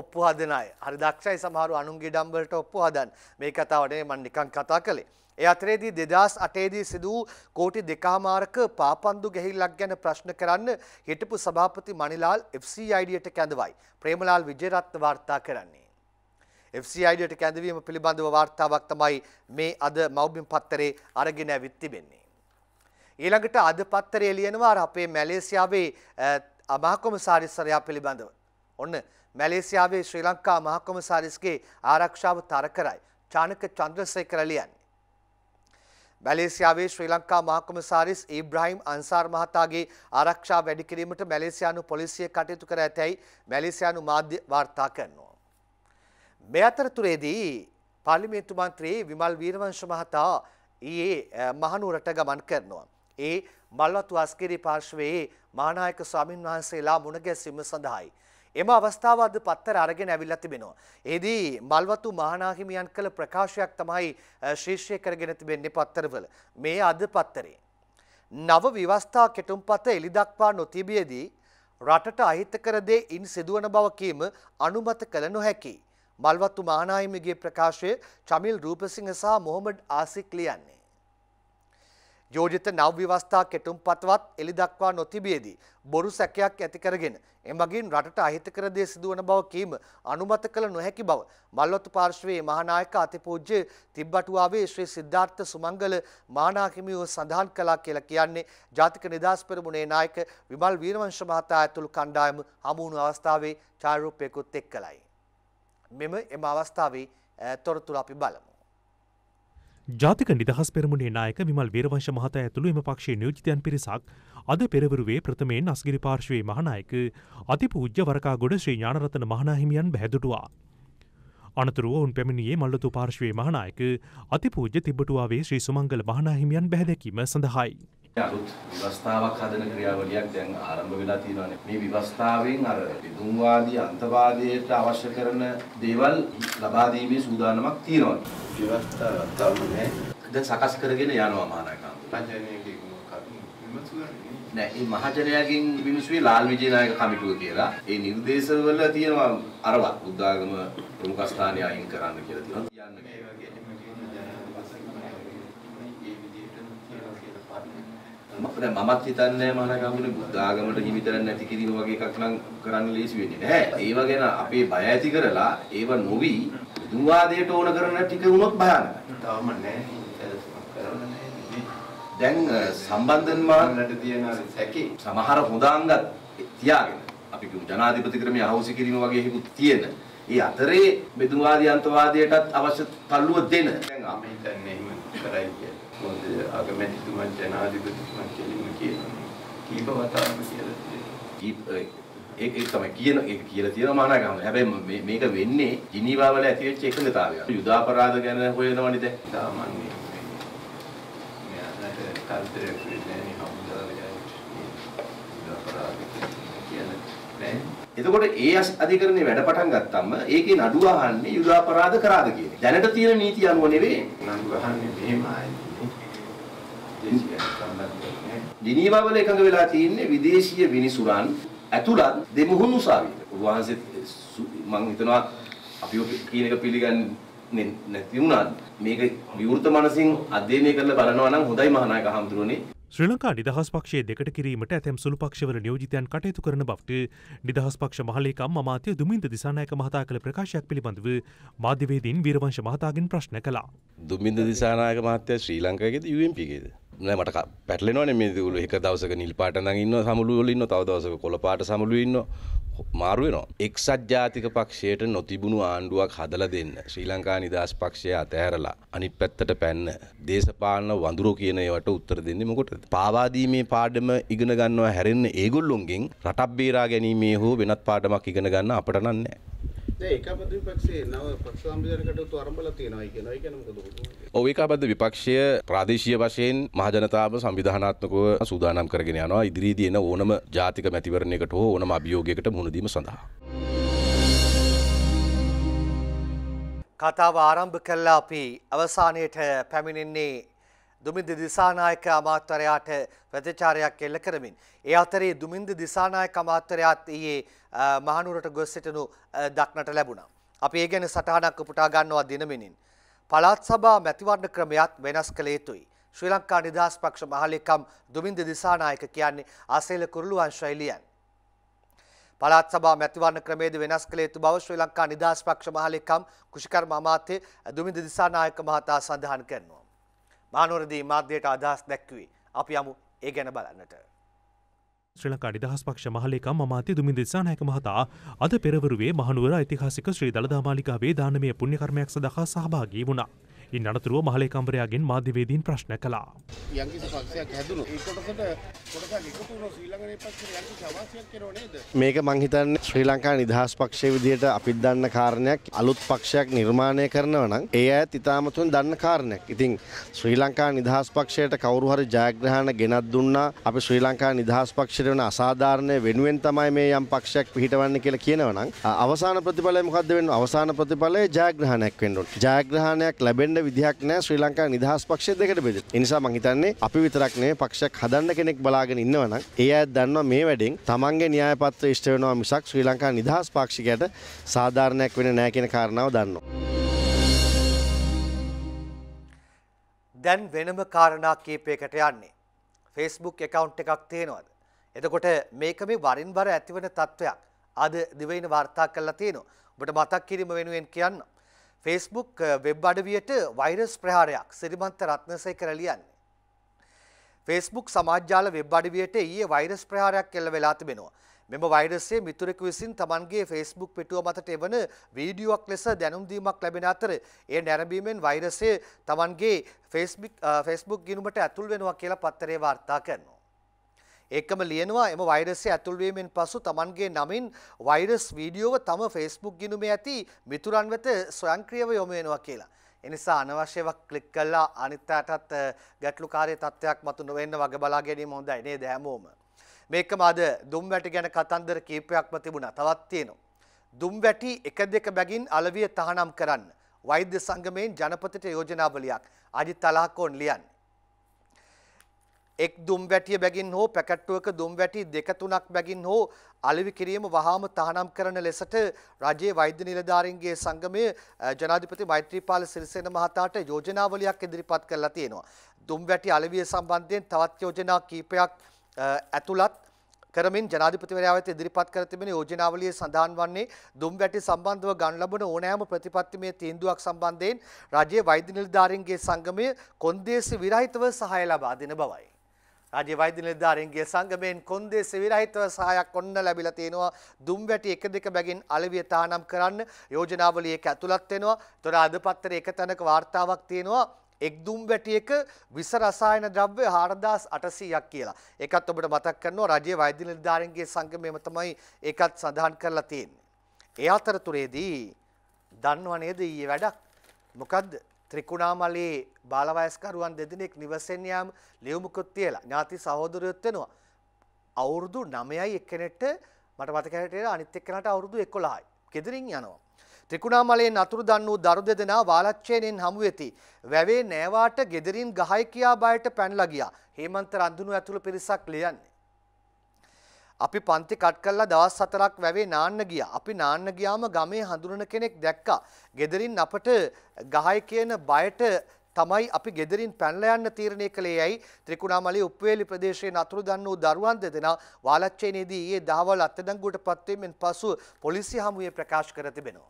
ඔප්පු හදන අය. හරි දක්ෂයි සමහරු අනුන්ගේ ඩම්බලට ඔප්පු හදන. මේ කතාව නේ මම නිකන් කතා කළේ. ඒ අතරේදී 2008 දී සිදු වූ කෝටි දෙකමාරක පාපන්දු ගැහිල්ලක් ගැන ප්‍රශ්න කරන්න හිටපු සභාපති මණිලාල් FCID-ට කැඳවයි. ප්‍රේමලාල් විජේරත්න වාර්තා කරන්නේ. FCID-ට කැඳවීම පිළිබඳව වාර්තාවක් තමයි මේ අද මව්බිම් පත්තරේ අරගෙන ඇවිත් තිබෙන්නේ. ඊළඟට අද පත්තරේ ලියනවා අපේ මැලේසියාවේ අමහකොමසාරිස්සරයා පිළිබඳව. ඔන්න මැලේසියාවේ ශ්‍රී ලංකා මහකොමසාරිස්ගේ ආරක්ෂාව තර කරයි. චානක චන්ද්‍රසේකර ලියන්නේ. මැලේසියාවේ ශ්‍රී ලංකා මහකොමසාරිස් ඉබ්‍රහීම් අන්සාර් මහතාගේ ආරක්ෂා වැඩි කිරීමට මැලේසියානු පොලිසිය කටයුතු කර ඇතැයි මැලේසියානු මාධ්‍ය වාර්තා කරනවා. මේ අතරතුරේදී පාර්ලිමේන්තු මන්ත්‍රී විමල් වීරවංශ මහතා ඊයේ මහනුවරට ගමන් කරනවා. ඒ මල්වතු අස්කිරි පාර්ශවයේ මානායක ස්වාමින් වහන්සේලා මුණගැසීම සඳහායි. එම අවස්ථාව අද පත්තර අරගෙන ඇවිල්ලා තිබෙනවා. එෙහිදී මල්වතු මහානාහිමියන් කළ ප්‍රකාශයක් තමයි ශීර්ෂය කරගෙන තිබෙන්නේ පත්තරවල. මේ අද පත්තරේ. නව විවස්ථා කෙටුම්පත එළිදක්වා නොතිබියදී රටට අහිතකර දේ ඉන් සිදුවන බව කීම අනුමත කළ නොහැකි. මල්වතු මහානාහිමිගේ ප්‍රකාශය චමිල් රූපසිංහ සහ මොහොමඩ් ආසික් ලියන්නේ. යෝජිත නව ව්‍යවස්ථා කෙටුම්පත්වත් එළි දක්වා නොතිබියදී බොරු සැකයක් ඇති කරගෙන එමගින් රටට අහිතකර දේ සිදුවන බව කීම අනුමත කළ නොහැකි බව මල්වතු පාර්ශ්වයේ මහානායක අතිපූජ්‍ය තිබ්බටුවාවේ ශ්‍රී සිද්ධාර්ථ සුමංගල මහානාහිමියෝ සඳහන් කළා කියලා කියන්නේ ජාතික නිදහස් පෙරමුණේ නායක විමල් වීරවංශ මහතා ඇතුළු කණ්ඩායම හමු වුණු අවස්ථාවේ ඡායාරූපයකුත් එක්කලයි. මෙම එම අවස්ථාවේ තොරතුරු අපි බලමු. ජාතික නිදහස් පෙරමුණේ නායක විමල් වීරවංශ මහතා ඇතුළු එම පක්ෂයේ නියෝජිතයන් පිරිසක් අද පෙරවරුවේ ප්‍රථමයෙන් අස්ගිරි පාර්ශවයේ මහනායක අතිපූජ්‍ය වරකාගොඩ ශ්‍රී ඥානරතන මහනාහිමියන් බැහැදුටුවා. අනතුරුව උන් පැමිණියේ මල්ලතු පාර්ශවයේ මහනායක අතිපූජ්‍ය තිබටුවාවේ ශ්‍රී සුමංගල මහනාහිමියන් බැහැදැකීම සඳහායි. අලුත් විවස්ථාවක් හදන ක්‍රියාවලියක් දැන් ආරම්භ වෙලා තියෙනවානේ. මේ විවස්ථාවෙන් අර විදුම්වාදී අන්තවාදයට අවශ්‍ය කරන දේවල් ලබා දීමේ සූදානමක් තියෙනවා. විවස්ථාවක් තමයි. දැන් සකස් කරගෙන යනවා මහානායකම්. පංචයනයේ නෑ මේ මහජනයාගෙන් විමසුවේ ලාල් විජේනායක කමිටුව කියලා. ඒ නිර්දේශවල තියෙනවා අරවා බුද්ධාගම ප්‍රමුඛ ස්ථානය අයින් කරන්න කියලා තියෙනවා. කියන්නේ දැන් මමත් හිතන්නේ මහාන ගාමිනේ බුද්ධ ආගමට හිමි කරන්නේ නැති කිරීම වගේ එකක් නම් කරන්න ලේසි වෙන්නේ නැහැ. ඒව ගැන අපේ බය ඇති කරලා ඒව නොවි දුවාදයට ඕන කරන ටික වුණොත් භයානකයි. තාම නැහැ. දැන් සම්බන්ධන් මාන්නට තියෙන සැකේ සමහර හොඳාංගත් තියාගෙන අපි කියමු ජනාධිපති ක්‍රමයේ අහෝසි කිරීම වගේ හිකුත් තියෙන. ඒ අතරේ බෙදුවාදී අන්තවාදයටත් අවශ්‍ය තල්ලුව දෙන. දැන් අපි දැන් එහෙම කරයි කියලා. මොකද අගමැතිතුමා ජනාධිපතිතුමා කෙලින්ම කියනවා කීප වතාවක් කියලා තියෙනවා. ඒක ඒක තමයි කියන ඒක කියලා තියෙනවා මනාගම. හැබැයි මේක වෙන්නේ ජිනීවා වල ඇති වෙච්ච එකඟතාවයක්. යුදාපරාධ ගැන හොයනවනේ දැන්. සාමාන්‍ය මෙයාට කල්තරයක් වෙන්නේ නැහැ නෑ. එතකොට ඒ අධිකරණේ වැඩ පටන් ගත්තම ඒකේ නඩුව අහන්නේ යුදාපරාධ කරාද කියන එක. දැනට තියෙන නීති අනුව නෙවෙයි. නඩුව අහන්නේ මෙහෙම ආයේ. විදේශීය සම්බන්ධ ජිනීවාවල එකඟ වෙලා තියෙන්නේ විදේශීය විනිසුරන් ඇතුළත් දෙමුහුණු සාවිත. උන්වහන්සේ මම හිතනවා අපි කියන එක පිළිගන්නේ නැති වුණත් මේක විවෘත මනසින් අධ්‍යයනය කරලා බලනවා නම් හොඳයි මහානායක හඳුරන්නේ ශ්‍රී ලංකා නිදහස් පක්ෂයේ දෙකට කිරීමට ඇතැම් සුළු පක්ෂවල නියෝජිතයන් කටයුතු කරන බවට නිදහස් පක්ෂ මහලේකම් අමාත්‍ය දුමින්ද දිසානායක මහතා කළ ප්‍රකාශයක් පිළිබඳව මාධ්‍යවේදීන් වීරවංශ මහතාගෙන් ප්‍රශ්න කළා. දුමින්ද දිසානායක මහත්තයා ශ්‍රී ලංකාවේද UMP ගේද? නෑ මට පැටලෙනවනේ මේ දවල් එක දවසක නිල් පාට නම් ඉන්නවා සමුළු වල ඉන්නවා තව දවසක කොළ පාට සමුළු ඉන්නවා මාරු වෙනවා. එක්සත් ජාතික පක්ෂයට නොතිබුණු ආණ්ඩුවක් හදලා දෙන්න ශ්‍රී ලංකා නිදහස් පක්ෂය අතහැරලා අනිත් පැත්තට පැන්න දේශපාලන වඳුරු කියන ඒවට උත්තර දෙන්නේ මොකටද? පාවා දීමේ පාඩම ඉගෙන ගන්නවා හැරෙන්න ඒගොල්ලොන්ගෙන් රටක් බේරා ගැනීමේ හෝ වෙනත් පාඩමක් ඉගෙන ගන්න අපට නම් නැහැ. ඒකාබද්ධ විපක්ෂයේ නව පක්ෂ සම්බිධාන කටයුතු ආරම්භලා තියෙනවා කියනවා. ඒ කියන්නේ මොකද? ඔව් ඒකාබද්ධ විපක්ෂය ප්‍රාදේශීය වශයෙන් මහජනතාව සංවිධානාත්මකව සූදානම් කරගෙන යනවා. ඉදිරියේදී එන ඕනම ජාතික මැතිවරණයකට හෝ ඕනම අභියෝගයකට මුහුණ දීම සඳහා. කතාව ආරම්භ කළා අපි අවසානයේට පැමිණෙන්නේ දුමින්ද දිසානායක අමාත්‍යරයාට ප්‍රතිචාරයක් එල්ල කරමින් ඒ අතරේ දුමින්ද දිසානායක අමාත්‍යරයාත් ඊයේ මහනුරට ගොස් සිටනු දක්නට ලැබුණා. අපි ඒ ගැන සටහනක් උපුටා ගන්නවා දිනමිනින්. පළාත් සභා මැතිවරණ ක්‍රමයක් වෙනස් කළ යුතුයි. ශ්‍රී ලංකා නිදහස් පක්ෂ මහලේකම් දුමින්ද දිසානායක කියන්නේ ආසේල කුරුළුවන් ශෛලියන්. පළාත් සභා මැතිවරණ ක්‍රමයේද වෙනස් කළ යුතු බව ශ්‍රී ලංකා නිදහස් පක්ෂ මහලේකම් කෘෂිකර්ම අමාත්‍ය දුමින්ද දිසානායක මහතා සඳහන් කරනවා. මහනුවරදී මාධ්‍යයට අදහස් දැක්වුවේ. අපි යමු ඒ ගැන බලන්නට. ශ්‍රී ලංකා නිදහස් පක්ෂ මහලේකම් මමාත්‍ය දුමින් දිසානායක මහතා අද පෙරවරුවේ මහනුවර ඓතිහාසික ශ්‍රී දළදා මාලිගාවේ දානමය පුණ්‍ය කර්මයක් සඳහා සහභාගී වුණා. ඉන් අනතුරුව මහලේකම්බරයාගෙන් මාධ්‍යවේදීන් ප්‍රශ්න කළා. මේක මංහිතන්න ශ්‍රී ලංකා නිදහස් පක්ෂය විදියට අපිත් දන්න කාරණයක් අලුත් පක්ෂයක් නිර්මාණය කරනව නම් ඒ ඇත් ඉතාමතුන් දන්න කාරණයක් ඉතින් ශ්‍රී ලංකා නිදහස් පක්ෂයට කවරුහරි ජයග්‍රහණ ගෙනත් දුන්නා අප ශ්‍රී ලංකා නිදහස් පක්ෂයට වන අසාධාරණය වෙනුවෙන් තමයි මේ යම් පක්ෂයක් පිහිටවන්න කියලා කියනවනම් අවසාන ප්‍රතිඵලය මොකක්ද වෙන්න අවසාන ප්‍රතිඵලය ජයග්‍රහණයක් වෙන්න ඕන ජයග්‍රහණයක් ලැබෙන්න හදන්න විදිහක් නෑ ශ්‍රී ලංකා නිදහස් පක්ෂය දෙකට බෙදෙන. ඒ නිසා මං හිතන්නේ අපි විතරක් නෙවෙයි පක්ෂයක් හදන්න කෙනෙක් බලාගෙන ඉන්නවා නම් ඒ අය දන්නවා මේ වැඩෙන් තමන්ගේ න්‍යාය පත්‍රය ඉෂ්ට වෙනවා මිසක් ශ්‍රී ලංකා නිදහස් පාක්ෂිකයට සාධාරණයක් වෙන්නේ නෑ කියන කාරණාව දන්නවා. දැන් වෙනම කාරණා කීපයකට යන්නේ. ෆෙස්බුක් එකකවුන්් එකක් තියෙනවද. එතකොට මේක මේ වරින් බර ඇතිවන තත්ත්වයක් අද දිවයින වාර්තා කරලා තියෙනවා. ඔබට මතක් කිරීම වෙනුවෙන් කියන්න. ෆේස්බුක් වෙබ් eh, අඩවියට වෛරස් ප්‍රහාරයක් සිරිමන්ත රත්නසේක රැලියන්නේ. ෆේස්බුක් සමාජාල වෙබ් අඩවියට ඊයේ වෛරස් ප්‍රහාරයක් එල්ල වෙලා තිබෙනවා. මෙම වෛරසය මිතුරෙකු විසින් Tamanගේ Facebook පිටුව මතට එවන වීඩියෝවක් ලෙස දැනුම් දීමක් ලැබෙන අතර ඒ නැරඹීමෙන් වෛරසය Tamanගේ Facebook eh, Facebook ගිණුමට ඇතුල් වෙනවා කියලා පත්තරේ වාර්තා කරනවා. ඒකම ලියනවා එම වෛරසය ඇතුල්වීමෙන් පසු තමන්ගේ නමින් වෛරස් වීඩියෝව තම ෆේස්බුක් ගිනුමේ ඇති මිතුරන් වෙත ස්වයංක්‍රියව යොමු වෙනවා කියලා. එනිසා අනවශ්‍යව ක්ලික් කළා අනිත්‍යටත් ගැටලුකාරී තත්ත්වයක් මතු නොවෙන්න වග බලා ගැනීම හොඳයි නේද හැමෝම. මේකම අද දුම්වැටි ගැන කතන්දර කීපයක්ම තිබුණා. තවත් තියෙනවා. දුම්වැටි එක දෙක බැගින් අලවිය තහනම් කරන්න. වෛද්‍ය සංගමයෙන් ජනපතිට යෝජනාවලියක් අජිත් තලහකෝන් ලියන්නේ. එක් දුම් වැටිය බැගින් හෝ පැකට්ටුවක දුම් වැටි දෙක තුනක් බැගින් හෝ අලෙවි කිරීම වහාම තහනම් කරන ලෙසට රජයේ වෛද්‍ය නිලධාරීන්ගේ සංගමය ජනාධිපති මෛත්‍රීපාල සිරිසේන මහතාට යෝජනාවලියක් ඉදිරිපත් කරලා තියෙනවා. දුම් වැටි අලෙවිය සම්බන්ධයෙන් තවත් යෝජනා කීපයක් ඇතුළත් කරමින් ජනාධිපතිවරයා වෙත ඉදිරිපත් කර තිබෙන යෝජනාවලියේ සඳහන් වන්නේ දුම් වැටි සම්බන්ධව ගන්න ලබන ඕනෑම ප්‍රතිපත්තිමය තීන්දුවක් සම්බන්ධයෙන් රජයේ වෛද්‍ය නිලධාරීන්ගේ සංගමය කොන්දේසි විරහිතව සහාය ලබා දෙන බවයි. රාජ්‍ය වෛද්‍ය නිලධාරීන්ගේ සංගමයෙන් කොන්දේසි විරහිතව සහායක් ඔන්න ලැබිලා තියෙනවා. දුම්වැටි එක දෙක බැගින් අලවිය තහනම් කරන්න යෝජනාවලිය එක ඇතුළත් වෙනවා. ඒතොර අද පත්තරේ එක තැනක වාර්තාවක් තියෙනවා එක් දුම් වැටියක විස රසායන ද්‍රව්‍ය 4800ක් කියලා. ඒකත් ඔබට මතක් කරනවා රජයේ වෛද්‍ය නිලධාරීන්ගේ සංගමයම තමයි ඒකත් සඳහන් කරලා තියෙන්නේ. ඒ අතරතුරේදී දන්නව නේද ඊයේ වැඩක්? මොකද්ද? ත්‍රිකුණාමලී බාලවයස්කරුවන් දෙදෙනෙක් නිවසෙන් යාම ලියුමුකුත් තියලා ඥාති සහෝදරයොත් වෙනවා. අවුරුදු 9යි එක්කෙනෙක්ට මට මතක හිටියේ අනිත් එක්කෙනාට අවුරුදු 11යි. කෙදරින් යනවා. ත්‍රිකුණාමලයේ නතුරු දන් වූ දරු දෙදෙනා වාලච්චේනෙන් හමු වෙති. වැවේ නෑවාට gederin ගහයි කියා බයට පැනලා ගියා. හේමන්ත රන්දුණු ඇතුළු පිරිසක් ලියන්නේ. අපි පන්ති කට් කරලා දවස් හතරක් වැවේ නාන්න ගියා. අපි නාන්න ගියාම ගමේ හඳුනන කෙනෙක් දැක්කා. gederin අපට ගහයි කියන බයට තමයි අපි gederin පැනලා යන්න තීරණය කළේ යයි ත්‍රිකුණාමලයේ උප්පවේලි ප්‍රදේශයේ නතුරු දන් වූ දරුවන් දෙදෙනා වාලච්චේනේදී ඊයේ දහවල් අත්අඩංගුවට පත්වීමෙන් පසු පොලිසිය හමුවේ ප්‍රකාශ කර තිබෙනවා.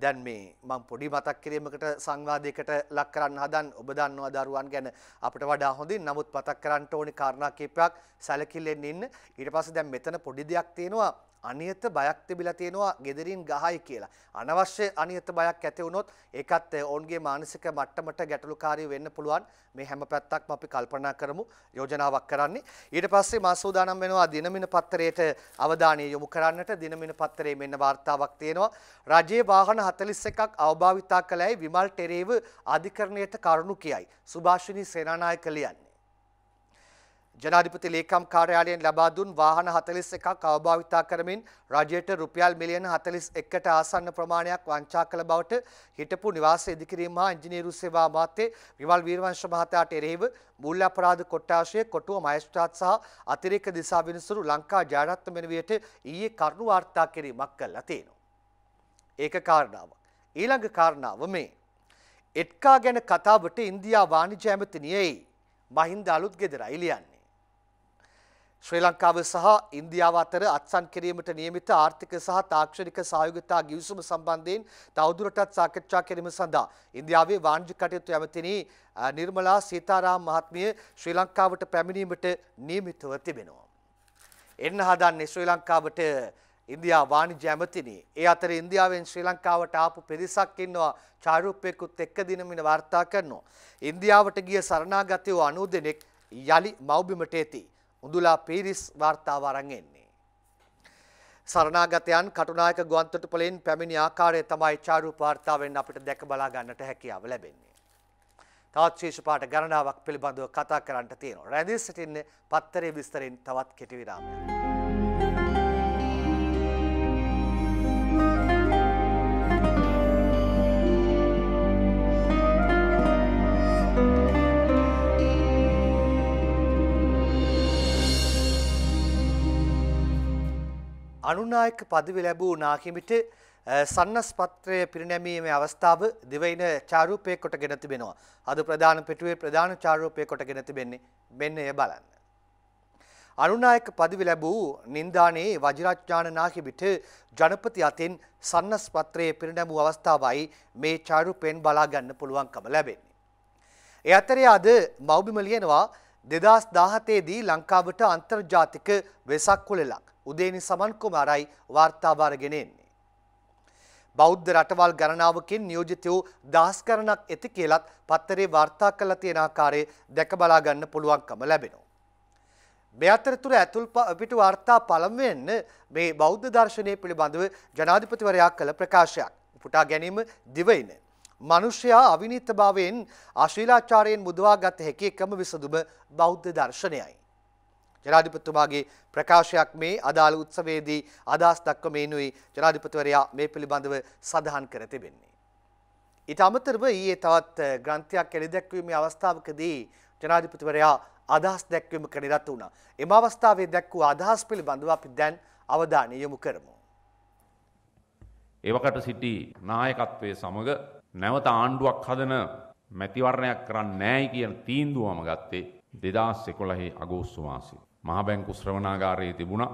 දැන් මේ මම පොඩි මතක් කිරීමකට සංවාදයකට ලක් කරන්න හදන් ඔබ දන්නවා දරුවන් ගැන අපිට වඩා හොඳින් නමුත් මතක් කරන්න ඕනේ කාරණා කිහිපයක් සැලකිල්ලෙන් ඉන්න ඊට පස්සේ දැන් මෙතන පොඩි දෙයක් තියෙනවා අනියත බයක් තිබිලා තියෙනවා gederin ගහයි කියලා. අනවශ්‍ය අනියත බයක් ඇති වුණොත් ඒකත් ඔවුන්ගේ මානසික මට්ටමට ගැටලුකාරී වෙන්න පුළුවන්. මේ හැම පැත්තක්ම අපි කල්පනා කරමු යෝජනාවක් කරන්නේ. ඊට පස්සේ මා සූදානම් වෙනවා දිනමින පත්තරයට අවධානය යොමු කරන්නට. දිනමින පත්තරේ මෙන්න වාර්තාවක් තියෙනවා. රජයේ වාහන 41ක් අවභාවිතා කළයි විමල් ටෙරේව අධිකරණයට කරුණු කියයි. සුභාෂිනී සේනානායක ලියන්නේ ජනාධිපති ලේකම් කාර්යාලයෙන් ලබා දුන් වාහන 41ක් අවභාවිතා කරමින් රජයට රුපියල් මිලියන 41කට ආසන්න ප්‍රමාණයක් වංචා කළ බවට හිටපු නිවාස ඉදිකිරීම හා ඉංජිනේරු සේවා අමාත්‍ය විමල් වීරවංශ මහතාට එරෙහිව මූල්‍ය අපරාධ කොට්ටාශය කොටුව මහේස්ත්‍රාත් සහ අතිරේක දිසා විනිසුරු ලංකා ජයරත්න මෙනවියට ඊයේ කරුණු වාර්තා කිරීමක් කළා තියෙනවා. ඒක කාරණාවක්. ඊළඟ කාරණාව මේ. එට්කා ගැන කතාවට ඉන්දියා වාණිජ ඇමතිනියයි මහින්ද අලුත් ගෙදරයි ලියන්නේ. ශ්‍රී ලංකාව සහ ඉන්දියාව අතර අත්සන් කිරීමට නියමිත ආර්ථික සහ තාක්ෂණික සහයෝගතා ගිවිසුම සම්බන්ධයෙන් තවදුරටත් සාකච්ඡා කිරීම සඳහා ඉන්දියාවේ වාණිජ්‍ය කටයුතු ඇමතිනි නිර්මලා සීතාරාම මහත්මිය ශ්‍රී ලංකාවට පැමිණීමට නියමිතව තිබෙනවා. එන්න හදන්නේ ශ්‍රී ලංකාවට ඉන්දියා වාණිජ්‍ය ඇමතිනි. ඒ අතර ඉන්දියාවෙන් ශ්‍රී ලංකාවට ආපු පිරිසක් ඉන්නවා චාරූපයෙකුත් එක්ක දිනමින වාර්තා කරනවා. ඉන්දියාවට ගිය සරණාගතයෝ 90 දෙනෙක් යලි මව්බිමට එති. උඳුලා පීරිස් වාර්තාව අරන් එන්නේ. සරණාගතයන් කටුනායක ගුවන්තොටුපළෙන් පැමිණි ආකාරය තමයි චාරූප වාර්තාවෙන් අපිට දැක බලා ගන්නට හැකියාව ලැබෙන්නේ. තවත් ශීර්ෂ පාට ගණනාවක් පිළිබඳව කතා කරන්නට තියෙනවා. රැඳී සිටින්නේ පත්තරේ විස්තරෙන් තවත් කෙටි විරාමයක්. අනුනායක පදවි ලැබූ නාහිමිට සන්නස් පත්‍රය පිරිනැමීමේ අවස්ථාව දිවයින චාරූපය කොටගෙන තිබෙනවා. අද ප්‍රධාන පිටුවේ ප්‍රධාන චාරූපය කොටගෙන තිබෙන්නේ මෙන්න එය බලන්න. අනුනායක පදවි ලැබූ නින්දානේ වජිරාජ්ඥාන නාහිමිට ජනපති අතින් සන්නස් පත්‍රයේ පිරිනැමූ අවස්ථාවයි මේ චාරූපයෙන් බලාගන්න පුළුවන්කම ලැබෙන්නේ. ඒ අතරේ අද මවබිම ලියනවා දෙදස් දාහතේදී ලංකාවට අන්තර්ජාතික වෙසක් කුලෙලක්. උදේනි සමන්කුමාරයි වාර්තාභාරගෙන එන්නේ. බෞද්ධ රටවල් ගණනාවකින් නියෝජිත වූ දහස් ගණනක් ඇති කියලත් පත්තරේ වාර්තා කළා තියෙන ආකාරයේ දැක බලා ගන්න පුළුවන්කම ලැබෙනවා. මේ අතරතුර ඇතුල් පිට වාර්තා පළමු වෙන්න මේ බෞද්ධ දර්ශනය පිළිබඳව ජනාධිපතිවරයා කළ ප්‍රකාශයක්. උපුටා ගැනීම දිවයින. මිනිසයා අවිනීතභාවයෙන් අශීලාචාරයෙන් මුදවා ගත හැකි එකම විසඳුම බෞද්ධ දර්ශනයයි. ජනාධිපතිතුමාගේ ප්‍රකාශයක් මේ අදාළ උත්සවයේදී අදහස් දක්වමිනුයි ජනාධිපතිවරයා මේ පිළිබඳව සඳහන් කර තිබෙන්නේ. ඊට අමතරව ඊයේ තවත් ග්‍රන්ථයක් එළිදැක්වීමේ අවස්ථාවකදී ජනාධිපතිවරයා අදහස් දැක්වීමකට නිරත වුණා. එම අවස්ථාවේ දැක්වූ අදහස් පිළිබඳව අපි දැන් අවධානය යොමු කරමු. එවකට සිටි නායකත්වයේ සමග නැවත ආණ්ඩුවක් හදන මැතිවරණයක් කරන්න නෑයි කියන තීන්දුවම ගත්තේ දෙදස් එකොළහේ අගෝස්තු මාසේ. මහබැංකු ශ්‍රවණාගාරයේ තිබුණ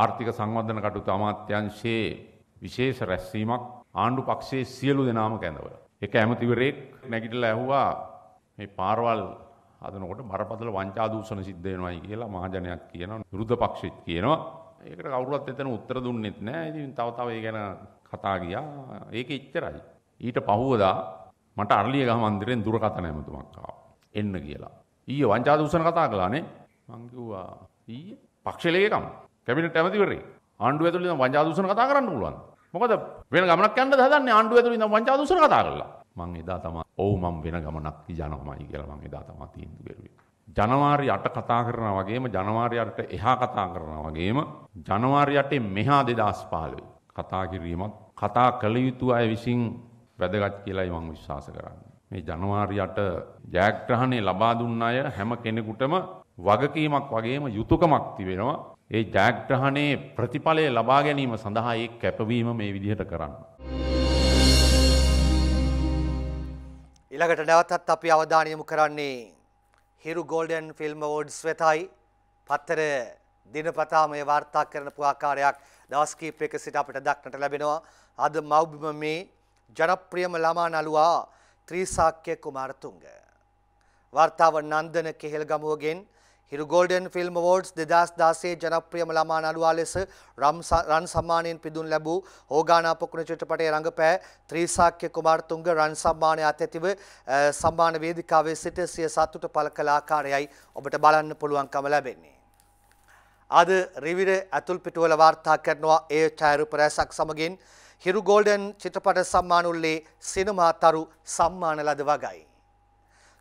ආර්ථික සංවර්ධන කටයුතු අමාත්‍යංශයේ විශේෂ රැස්වීමක් ආණ්ඩු පක්ෂයේ සියලු දෙනාම කැඳවල. එක ඇමතිවරයෙක් නැගිටලා ඇහුවා මේ පාරවල් හදනකොට බරපතල වංචා දූෂණ සිද්ධ වෙනවායි කියලා මහජනයක් කියනවා. විරුද්ධ පක්ෂෙත් කියනවා. ඒකට කවුරුවත් එතන උත්තර දුන්නෙත් නෑ. ඉතින් තව තව ඒ ගැන කතා ගියා. ඒක එච්චරයි. ඊට පහුවදා මට අරලියගහ මන්දිරෙන් දුරකථන ඇමතුමක් ආවා. එන්න කියලා. ඊයේ වංචා දූෂණ කතා කළානේ. මංකිව්වා ඊය පක්ෂලේකම් කැබිනට ඇමතිවරේ ආණ්ඩුව ඇතුළේ ඉඳන් වංචා දූෂණ කතා කරන්න පුළුවන්. මොකද වෙන ගමනක් යන්න හදන්නේ ආණ්ඩුව ඇතුළේ ඉඳන් වංචා දූෂණ කතා කරලා. මං එදා තමයි ඔව් මං වෙන ගමනක් යනවාමයි කියලා මං එදා තමයි තීන්දුව කරුවේ. ජනවාරි 8 කතා කරනවා වගේම ජනවාරි 8 එහා කතා කරනවා වගේම ජනවාරි 8 මෙහා 2015 කතා කිරීමක් කතා කළ යුතු අය විසින් වැදගත් කියලායි මම විශ්වාස කරන්නේ. මේ ජනවාරි 8 ජයග්‍රහණය ලබා දුන්න අය හැම කෙනෙකුටම වගකීමක් වගේම යුතුයකමක් තිබෙනවා ඒ ජයග්‍රහණයේ ප්‍රතිඵලය ලබා ගැනීම සඳහා ඒ කැපවීම මේ විදිහට කරන්න. ඊළඟට නැවතත් අපි අවධානය යොමු කරන්නේ හිරු ගෝල්ඩන් ෆිල්ම් අවෝඩ්ස් වෙතයි. පත්තර දිනපතාම මේ වාර්තා කරන පුආකාරයක් දවස් කිහිපයක සිට අපිට දක්නට ලැබෙනවා. අද මව්බිම මේ ජනප්‍රියම ළමා නළුවා ත්‍රිසාක්‍ය කුමාරතුංග. වාර්තාව නන්දන කෙහෙල්ගමුවගෙන් හිරු ගෝල්ඩන් ෆිල්ම් අවෝඩ්ස් 2016 ජනප්‍රියම ළමා නළුවා ලෙස රන් සම්මානයෙන් පිදුම් ලැබූ ඕගානා පොකුණ චිත්‍රපටයේ රංගපෑ ත්‍රිසාක්‍ය කුමාරතුංග රන් සම්මානය අත්ඇතිව සම්මාන වේදිකාවේ සිට සිය සතුට පළ කළ ආකාරයයි ඔබට බලන්න පුළුවන්කම ලැබෙන්නේ. අද රිවිර ඇතුල් පිටුවල වාර්තා කරනවා ඒ ඡායාරූප රැසක් සමගින් හිරු ගෝල්ඩන් චිත්‍රපට සම්මාන උල්ලේ සිනමාතරු සම්මාන ලද වගයි.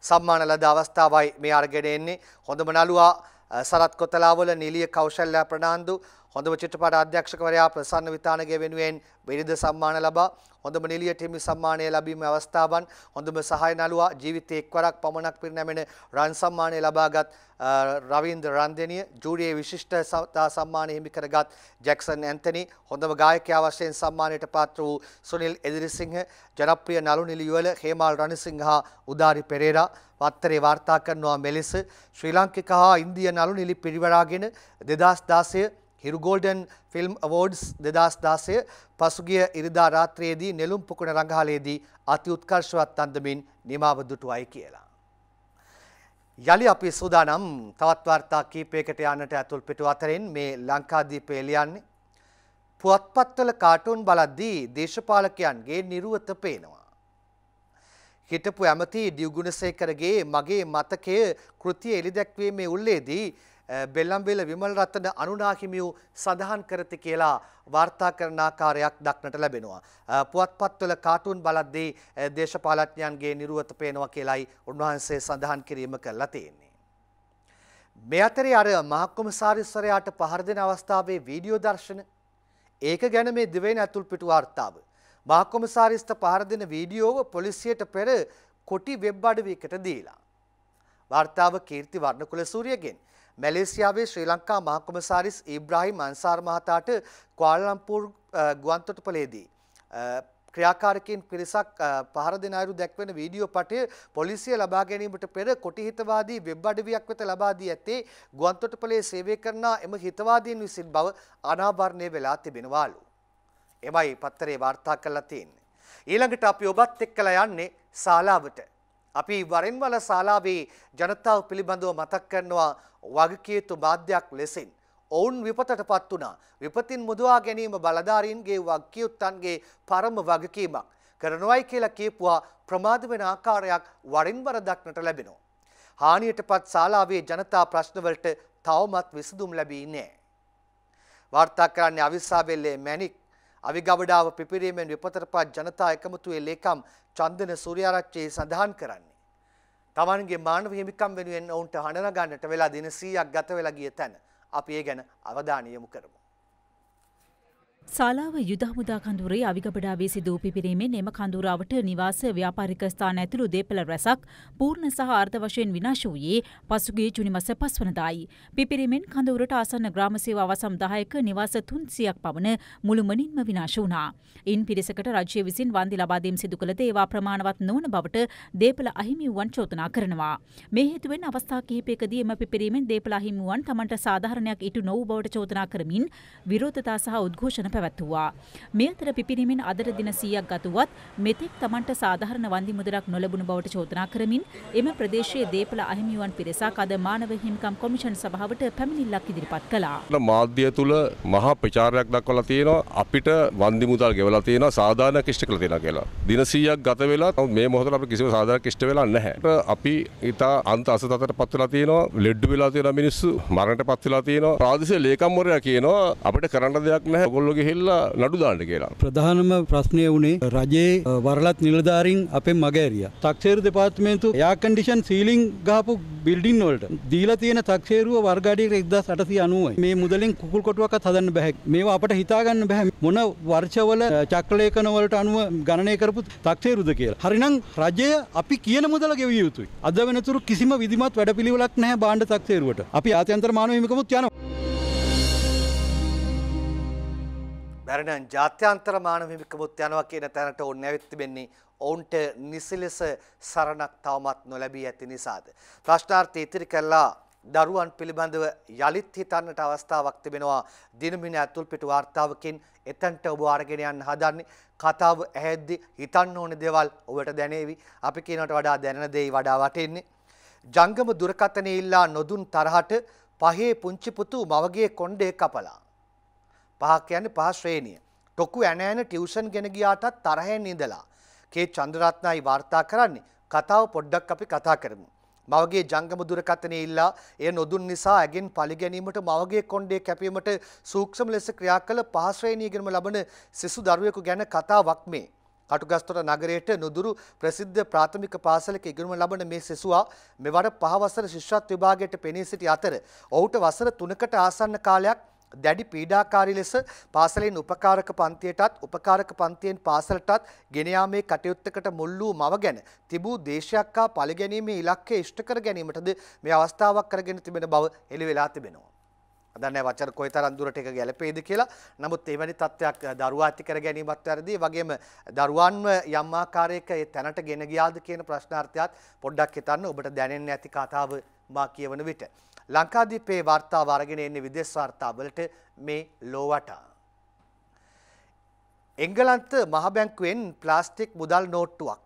සම්මාන ලද අවස්ථාවයි මේ අර්ගෙන එන්නේ හොඳම නළුවා සරත් කොතලාවල නිලිය කෞශල්‍යා ප්‍රනාන්දු හොඳම චිත්‍රපට අධ්‍යක්ෂකවරයා ප්‍රසන්න විතානගේ වෙනුවෙන් බිරිඳ සම්මාන ලබා හොඳම නිලියට හිමි සම්මානය ලැබීමේ අවස්ථාවන් හොඳම සහාය නළුවා ජීවිතයේ එක්වරක් පමණක් පිරිනැමෙන රන් සම්මානය ලබාගත් රවින්ද්‍ර රන්දෙනිය ජූරියේ විශිෂ්ට සම්මානය හිමි කරගත් ජැක්සන් ඇන්තනි හොඳම ගායකයා වශයෙන් සම්මානයට පාත්‍ර වූ සුනිල් එදිරිසිංහ ජනප්‍රිය නළු නිලියවල හේමල් රණසිංහ හා උදාරි පෙරේරා පත්තරේ වාර්තා කරනවා මෙලෙස ශ්‍රී ලාංකික හා ඉන්දිය නළු නිලි පිරිවරාගෙන 2016 හිරුගෝල්ඩන් ෆිල්ම් අවෝඩ්ස් දෙදස් දාසය පසුගිය ඉරිදා රාත්‍රයේදී නෙළුම් පුකුණ රඟහලේදී අති උත්කර්ශවත් අන්දමින් නිමාව දුටුවයි කියලා. යළි අපි සූදානම් තවත් වාර්තා කීපයකට යන්නට ඇතුල් පිටු අතරින් මේ ලංකාදීපය ලියන්නේ. පුවත්පත්වල කාටුන් බලද්දී දේශපාලකයන්ගේ නිරුවත පේනවා. හිටපු ඇමති දියගුණසේකරගේ මගේ මතකය කෘතිය එළිදැක්වීමේ උල්ලේදී බෙල්ලම්වෙල විමල් රත්න අනුනාහිමියු සඳහන් කරති කියලා වාර්තා කරන ආකාරයක් දක්නට ලැබෙනවා. පුවත්පත්වල කාටුන් බලද්දී දේශපාලඥයන්ගේ නිරුවත පේනවා කියලයි උන්වහන්සේ සඳහන් කිරීම කරලා තියෙන්නේ. මේ අතරේ අර මහකොමසාරිස්වරයාට පහර දෙන අවස්ථාවේ වීඩියෝ දර්ශන ඒක ගැන මේ දිවයින ඇතුල්පිට වාර්තාව. මහකොමසාරිස්ට පහර දෙන වීඩියෝව පොලිසියට පෙර කොටි වෙබ් අඩවියකට දීලා. වාර්තාව කීර්ති වර්ණකුල සූරියගෙන් මැලේසියාවේ ශ්‍රී ලංකා මහකොමසාරිස් ඉබ්‍රාහිම් අන්සාර් මහතාට ක්වාලලම්පූර් ගුවන්තොටුපලේදී ක්‍රියාකාරකින් පිරිසක් පහර දෙන අයුරු දැක්වෙන වීඩියෝ පටය පොලිසිය ලබා ගැනීමට පෙර කොටිහිතවාදී වෙබ් අඩවියක් වෙත ලබා දී ඇත්තේ ගුවන්තොටුපලේ සේවය කරන එම හිතවාදීන් විසින් බව අනාවරණය වෙලා තිබෙනවාලු. එමයි පත්තරේ වාර්තා කරලා තියෙන්නේ. ඊළඟට අපි ඔබත් එක්කලා යන්නේ ශාලාවට. අපි වරින් වර ශාලාවේ ජනතාව පිළිබඳව මතක් කරනවා වගකීතු මාධ්‍යයක් ලෙසින් ඔවුන් විපතටපත් වුණා. විපතින් මුදවා ගැනීම බලධාරීන්ගේ වගකියුත්තන්ගේ පරම වගකීමක් කරනවායි කියලා කියපුවා ප්‍රමාද වෙන ආකාරයක් වරින් වර දක්නට ලැබෙනවා. හානියටපත් ශාලාවේ ජනතා ප්‍රශ්නවලට තවමත් විසඳුම් ලැබී නැහැ. වාර්තා කරන්නේ අවිස්සාවෙල්ලේ මැණික් අවිගවඩාව පිපිරීමෙන් විපතරපත් ජනතා එකමුතුවේ ලේකම් චන්දන සූර්යාරච්චි සඳහන් කරන්නේ. තමන්ගේ මානව හිමිකම් වෙනුවෙන් ඔවුන්ට හඬන ගන්නට වෙලා දින 100ක් ගත වෙලා ගිය තැන අපි ඒ ගැන අවධානය යොමු කරමු. සාලාව යුදහමුදා කඳුරේ අවිගබඩාවේ සිදූ පිපිරීමෙන් එම කඳුරාවට නිවාස ව්‍යාපාරික ස්ථාන ඇතුළු දේපළ රැසක් පූර්ණ සහ අර්ථ වශයෙන් විනාශ වූයේ පසුගිය ජුනි මස පස්වනදායි. පිපිරීමෙන් කඳුරට ආසන්න ග්‍රාම සේවා අවසම් 10ක නිවාස 300ක් පමණ මුළුමනින්ම විනාශ වුණා. ඉන් පිරිසකට රජය විසින් වන්දි ලබා දීම සිදු කළද ඒවා ප්‍රමාණවත් නොවන බවට දේපළ අහිමිවුවන් චෝදනා කරනවා. මේ හේතුවෙන් අවස්ථා කිහිපයකදී එම පිපිරීමෙන් දේපළ අහිමිවුවන් තමන්ට සාධාරණයක් ඉටු නොවූ බවට චෝදනා කරමින් විරෝධතා සහ උද්ඝෝෂණ පැවැත්තුවා. මේ අතර පිපිරීමෙන් අදට දින 100ක් ගතවත් මෙතෙක් Tamanට සාධාරණ වන්දි මුදලක් නොලැබුණු බවට චෝදනා කරමින් එම ප්‍රදේශයේ දේපල අහිමිවන් පිරිසක් අද මානව හිමිකම් කොමිෂන් සභාවට පැමිණිල්ලක් ඉදිරිපත් කළා. මාධ්‍ය තුල මහා ප්‍රචාරයක් දක්වලා තියෙනවා අපිට වන්දි මුදල් ගෙවලා තියෙනවා සාධාරණ කිෂ්ට කළා තියෙනවා කියලා. දින 100ක් ගත වෙලා මේ මොහොතේ අපිට කිසිම සාධාරණ කිෂ්ට වෙලා නැහැ. අපි ඉතා අන්ත අසතතට පත් වෙලා තියෙනවා ලෙඩ් වෙලා තියෙන මිනිස්සු මරණයට පත් වෙලා තියෙනවා. ප්‍රාදේශීය ලේකම්වරයා කියනවා අපිට කරන්න දෙයක් නැහැ. ඔයගොල්ලෝගේ ගෙහිල්ලා නඩුදාන්න කියලා. ප්‍රධානම ප්‍රශ්නය වුණේ රජයේ වරලත් නිලධාරින් අපේ මගෑරිය. තක්ෂේරු දෙපාර්තමේන්තු යාකන්ඩිෂන් සීලිං ගහපු බිල්ඩින් වලට දීලා තියෙන තක්ෂේරුව වර්ගාඩියට එක්දස් අටසි අනුවයි මේ මුදලින් කුකුල් කොටුවක්ත් හදන්න බැහැක් මේවා අපට හිතාගන්න බැහැ මොන වර්ෂවල චක්‍රලේඛනවලට අනුව ගණනය කරපු තක්ෂේරුද කියලා. හරිනම් රජය අපි කියන මුදල ගෙවිය යුතුයි. අද වෙනතුරු කිසිම විධිමත් වැඩපිළිවෙලක් නැහැ බාණ්ඩ තක්ෂේරුවට. අපි ආත්‍යන්තර මානව හිමිකමුත් යනවා. දැරණ ජාත්‍යන්තර මානව හිමිකමුත් යනවා කියන තැනට ඔවුන් නැවිත් තිබෙන්නේ ඔවුන්ට නිසි ලෙස සරණක් තවමත් නොලැබී ඇති නිසාද. ප්‍රශ්නාර්ථය ඉතිරි කළා දරුවන් පිළිබඳව යළිත් හිතන්නට අවස්ථාවක් තිබෙනවා දිනමින ඇතුල් පිටු වාර්තාවකින් එතැන්ට ඔබ අරගෙන යන්න හදන්නේ කතාව ඇහෙද්දි හිතන්න ඕන දේවල් ඔබට දැනේවි අපි කියනට වඩා දැනෙන දෙයි වඩා වටින්නේ. ජංගම දුරකථනය ඉල්ලා නොදුන් තරහට පහේ පුංචි පුතු මවගේ කොණ්ඩේ කපලා. පහක් කියන්නේ පහ ශ්‍රේණිය. ටොකු ඇන ඇන ටියුෂන් ගෙන ගියාටත් තරහෙන් ඉඳලා. කේ චන්ද්‍රරත්නයි වාර්තා කරන්නේ කතාව පොඩ්ඩක් අපි කතා කරමු. මවගේ ජංගම දුරකථනයේ ඉල්ලා එය නොදුන් නිසා ඇගෙන් පළිගැනීමට මවගේ කොණ්ඩේ කැපීමට සූක්ෂම ලෙස ක්‍රියා කළ පහ ශ්‍රේණියගෙනම ලබන සිසු දරුවෙකු ගැන කතාවක් මේ. කටුගස්තොට නගරයට නුදුරු ප්‍රසිද්ධ ප්‍රාථමික පාසලක ඉගෙනුම ලබන මේ සෙසුවා මෙවර පහවසර ශිෂ්‍යත් විභාගයට පෙනී සිටි අතර ඔහුට වසර තුනකට ආසන්න කාලයක් දැඩි පීඩාකාරී ලෙස පාසලෙන් උපකාරක පන්තියටත් උපකාරක පන්තියෙන් පාසලටත් ගෙන යාමේ කටයුත්තකට මුල් වූ මව ගැන තිබූ දේශයක් හා පළගැනීමේ ඉලක්කය ඉෂ්ට කර ගැනීමටද මේ අවස්ථාවක් කරගෙන තිබෙන බව එළි වෙලා තිබෙනවා. දන්නේ වචන කොයිතරම් දුරට එක ගැළපෙයිද කියලා. නමුත් එවැනි තත්ත්වයක් දරුවා ඇති කර ගැනීමත් වැරදි. වගේම දරුවන්ව යම් ආකාරයක ඒ තැනට ගෙන ගියාද කියන ප්‍රශ්නාර්ථයත් පොඩ්ඩක් හිතන්න. ඔබට දැනෙන්නේ නැති කතාව මා කියවන විට. ලංකාදීපේ වාර්තා වර්ගෙන එන්නේ විදේශ වාර්තා වලට මේ ලෝවටා. එංගලන්ත මහබැංකුවෙන් ප්ලාස්ටික් මුදල් නෝට්ටුවක්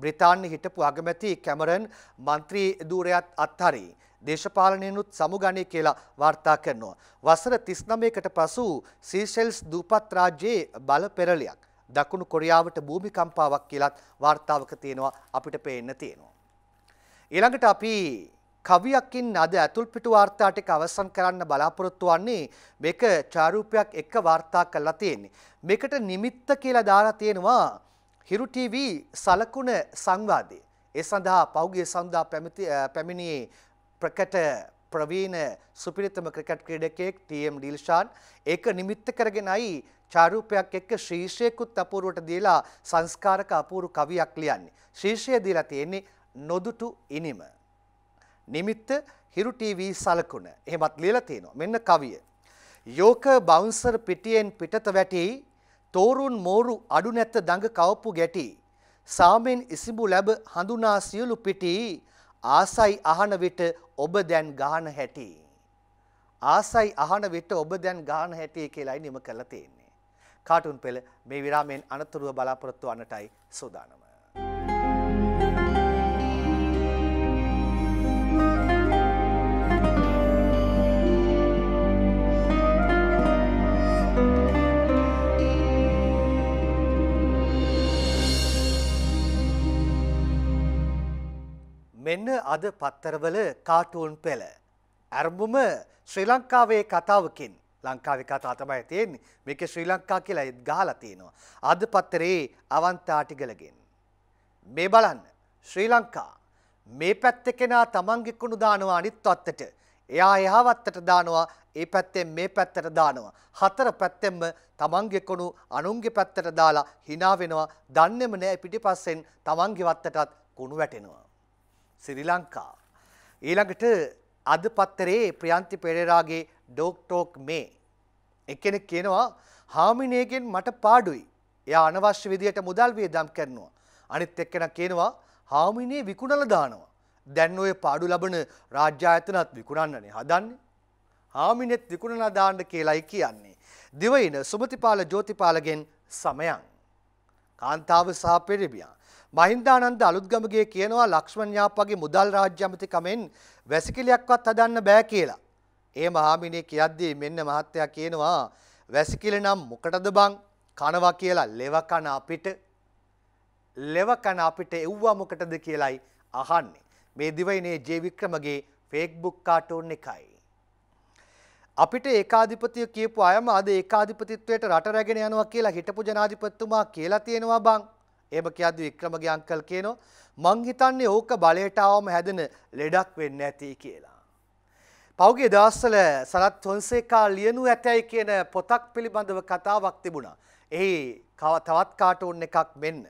බ්‍රිතාන්‍ය හිටපු අගමැති කැමරන් මන්ත්‍රී දූරයත් අත්හරි දේශපාලනයනුත් සමුගනය කියලා වාර්තා කරනවා. වසර තිස්නමයකට පසු සීෂෙල්ස් දූපත් රාජ්‍යයේ බල පෙරලයක් දකුණු කොරියාවට භූමිකම්පාවක් කියලත් වාර්තාවක තියෙනවා අපිට පේන්න තියෙනවා. ඊළඟට අපි කවියක් ඉන්න අද ඇතුල්පිට වාර්තා ටික අවසන් කරන්න බලාපොරොත්තු වන්නේ මේක චාරූපයක් එක්ක වාර්තා කරලා තියෙන්නේ. මේකට නිමිත්ත කියලා දාලා තියෙනවා හිරු TV සලකුණ සංවාදය. ඒ සඳහා පහුගිය සඳහා පැමිණියේ ප්‍රකට ප්‍රවීණ සුපිරිතම ක්‍රිකට් ක්‍රීඩකයෙක් TM ඩිල්ෂාන් ඒක නිමිත්ත කරගෙනයි චාරූපයක් එක්ක ශීර්ෂයකුත් අපූර්වට දීලා සංස්කාරක අපූරු කවියක් ලියන්නේ. ශීර්ෂය දීලා තියෙන්නේ නොදුටු ඉනිම. නිමිත්ත හිරු ටීවී සලකුණ. එහෙමත් ලියලා තියෙනවා. මෙන්න කවිය. යෝක බවුන්සර් පිටියෙන් පිටත වැටි තෝරුන් මෝරු අඩු නැත දඟ කවපු ගැටි. සාමෙන් ඉසිඹු ලැබ හඳුනා සියලු පිටි ආසයි අහන විට ඔබ දැන් ගහන හැටි. ආසයි අහන විට ඔබ දැන් ගහන හැටි කියලායි නිම කරලා තියෙන්නේ. කාටුන් පෙළ මේ විරාමයෙන් අනතුරුව බලාපොරොත්තු වන්නටයි සූදානම. මෙන්න අද පත්තරවල කාටුවන් පෙළ. ඇරඹුම ශ්‍රී ලංකාවේ කතාවකින් ලංකාවේ කතා තමයි තියෙන්නේ. මේකේ ශ්‍රී ලංකා කියලා ගහලා තියෙනවා. අද පත්තරේ අවන්තාටිගලගෙන්. මේ බලන්න ශ්‍රී ලංකා මේ පැත්තේ කෙනා තමන්ගේ කුණු දානවා අනිත් පැත්තට. එයා එහා පැත්තට දානවා, ඒ පැත්තෙන් මේ පැත්තට දානවා. හතර පැත්තෙන්ම තමන්ගේ කුණු අනුන්ගේ පැත්තට දාලා hina වෙනවා. දන්නේම නැහැ පිටිපස්සෙන් තමන්ගේ වත්තටත් කුණු වැටෙනවා. සිරි ලංකා. ඊළඟට අද පත්තරේ ප්‍රියන්ති පෙරේරාගේ ඩෝක්ටෝක් මේ. එකෙනෙක් කියනවා හාමිනේගෙන් මට පාඩුයි. එයා අනවශ්‍ය විදියට මුදල් වියදම් කරනවා. අනිත් එක්කෙනා කියනවා හාමිනේ විකුණලා දානවා. දැන් ඔය පාඩු ලබන රාජ්‍ය ආයතනත් විකුණන්නනේ හදන්නේ. හාමිනෙත් විකුණලා දාන්න කියලායි කියන්නේ. දිවයින සුමතිපාල ජෝතිපාලගෙන් සමයන්. කාන්තාව සහ පෙරබියා. මහින්දානන්ද අලුත්ගමගේ කියනවා ලක්ෂ්මන් යාප්පගේ මුදල් රාජ්‍ය අමතිකමෙන් වැසිකිලියක්වත් හදන්න බෑ කියලා. ඒ මහාමිනේ කියද්දී මෙන්න මහත්තයා කියනවා වැසිකිලි නම් මොකටද බං කනවා කියලා ලෙවකන අපිට ලෙවකන අපිට එව්වා මොකටද කියලයි අහන්නේ. මේ දිවයිනේ ජේ වික්‍රමගේ ෆේක්බුක් කාටෝන් එකයි. අපිට ඒකාධිපතිය කියපු අයම අද ඒකාධිපතිත්වයට රට රැගෙන යනවා කියලා හිටපු ජනාධිපතිතුමා කියලා තියෙනවා බං. එහෙම කියද්දි වික්‍රමගේ අංකල් කියනවා මං හිතන්නේ ඕක බලයට ආවම හැදෙන ලෙඩක් වෙන්නේ නැති කියලා. පෞගේ දවස්වල සරත් හොන්සේකා ලියනු ඇතැයි කියන පොතක් පිළිබඳව කතාවක් තිබුණා. එහි තවත් කාටුන් එකක් මෙන්න.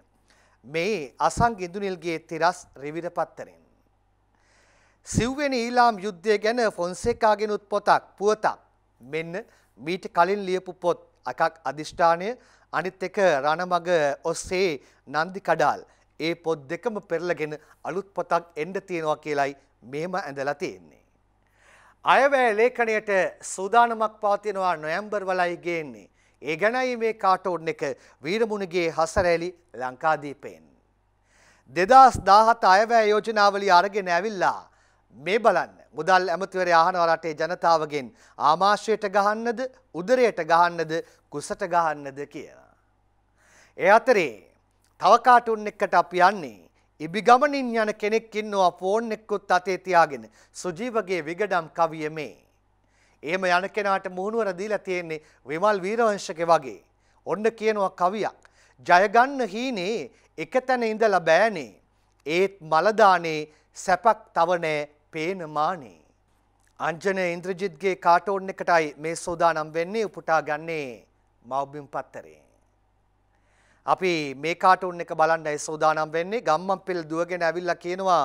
මේ අසං ඉඳුනිල්ගේ තිරස් රිවිර පත්තරෙන්. සිව්වෙන ඊලාම් යුද්ධය ගැන ෆොන්සේකාගෙනුත් පොතක් පුවතක් මෙන්න මීට කලින් ලියපු පොත් අකක් අධිෂ්ඨානය අනිත් එක රණමග ඔස්සේ නන්දි කඩාල් ඒ පොත් දෙකම පෙරලගෙන අලුත් පොතක් එන්න තියෙනවා කියලයි මෙහෙම ඇඳලා තියෙන්නේ. අයවැය ලේඛනයට සූදානමක් පවතිනවා නොයම්බර් වලයි ගේන්නේ. ඒ ගැනයි මේ කාටෝන් එක වීරමුණගේ හසරැලි ලංකාදීපයෙන්. දෙදස් දාහත අයවැය යෝජනාවලි අරගෙන ඇවිල්ලා මේ බලන්න මුදල් ඇමතිවර ආහන රටේ ජනතාවගෙන් ආමාශයට ගහන්නද උදරයට ගහන්නද කුසට ගහන්නද කියලා. ඒ අතරේ තව කාටුන් එක්කට අපි යන්නේ ඉබි ගමනින් යන කෙනෙක් ඉන්නවා ෆෝන් එක්කුත් අතේ තියාගෙන සුජීවගේ විගඩම් කවිය මේ. එහෙම යන කෙනාට මුහුණුවර දීලා තියෙන්නේ විමල් වීරවංශගේ වගේ. ඔන්න කියනවා කවියක්. ජයගන්න හීනේ එක තැන ඉඳලා බෑනේ. ඒත් මලදානේ සැපක් තවනේ පේන මානේ. අංජනය ඉන්ද්‍රජිත්ගේ කාටෝන් එකටයි මේ සෝදානම් වෙන්නේ උපුටා ගන්නේ මව්බිම් පත්තරේ. අපි මේ කාටුන් එක බලන්නයි සූදානම් වෙන්නේ ගම්මන්පිල් දුවගෙන ඇවිල්ලා කියනවා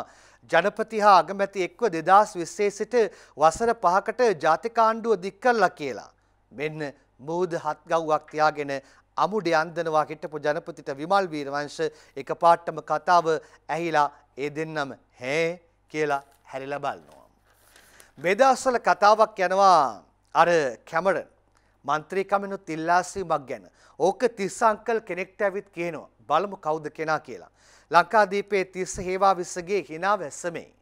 ජනපති හා අගමැති එක්ව 2020 සිට වසර 5කට ජාතිකාණ්ඩුව දික් කළා කියලා. මෙන්න මූද හත් ගව්වක් තියාගෙන අමුඩේ අන්දනවා හිටපු ජනපතිට විමල් වීරවංශ එකපාරටම කතාව ඇහිලා ඒ දෙන්නම හේ කියලා හැරිලා බලනවා. මේ දවස්වල කතාවක් යනවා අර කැමරන් මන්ත්‍රීකමනුත් ඉල්ලාසීමක් ගැන. ඕක තිස්ස අංකල් කෙනෙක්ට ඇවිත් කියනවා. බලමු කවුද කෙනා කියලා. ලංකාදීපයේ තිස්ස හේවා විස්සගේ හිනා වැස්සමේ.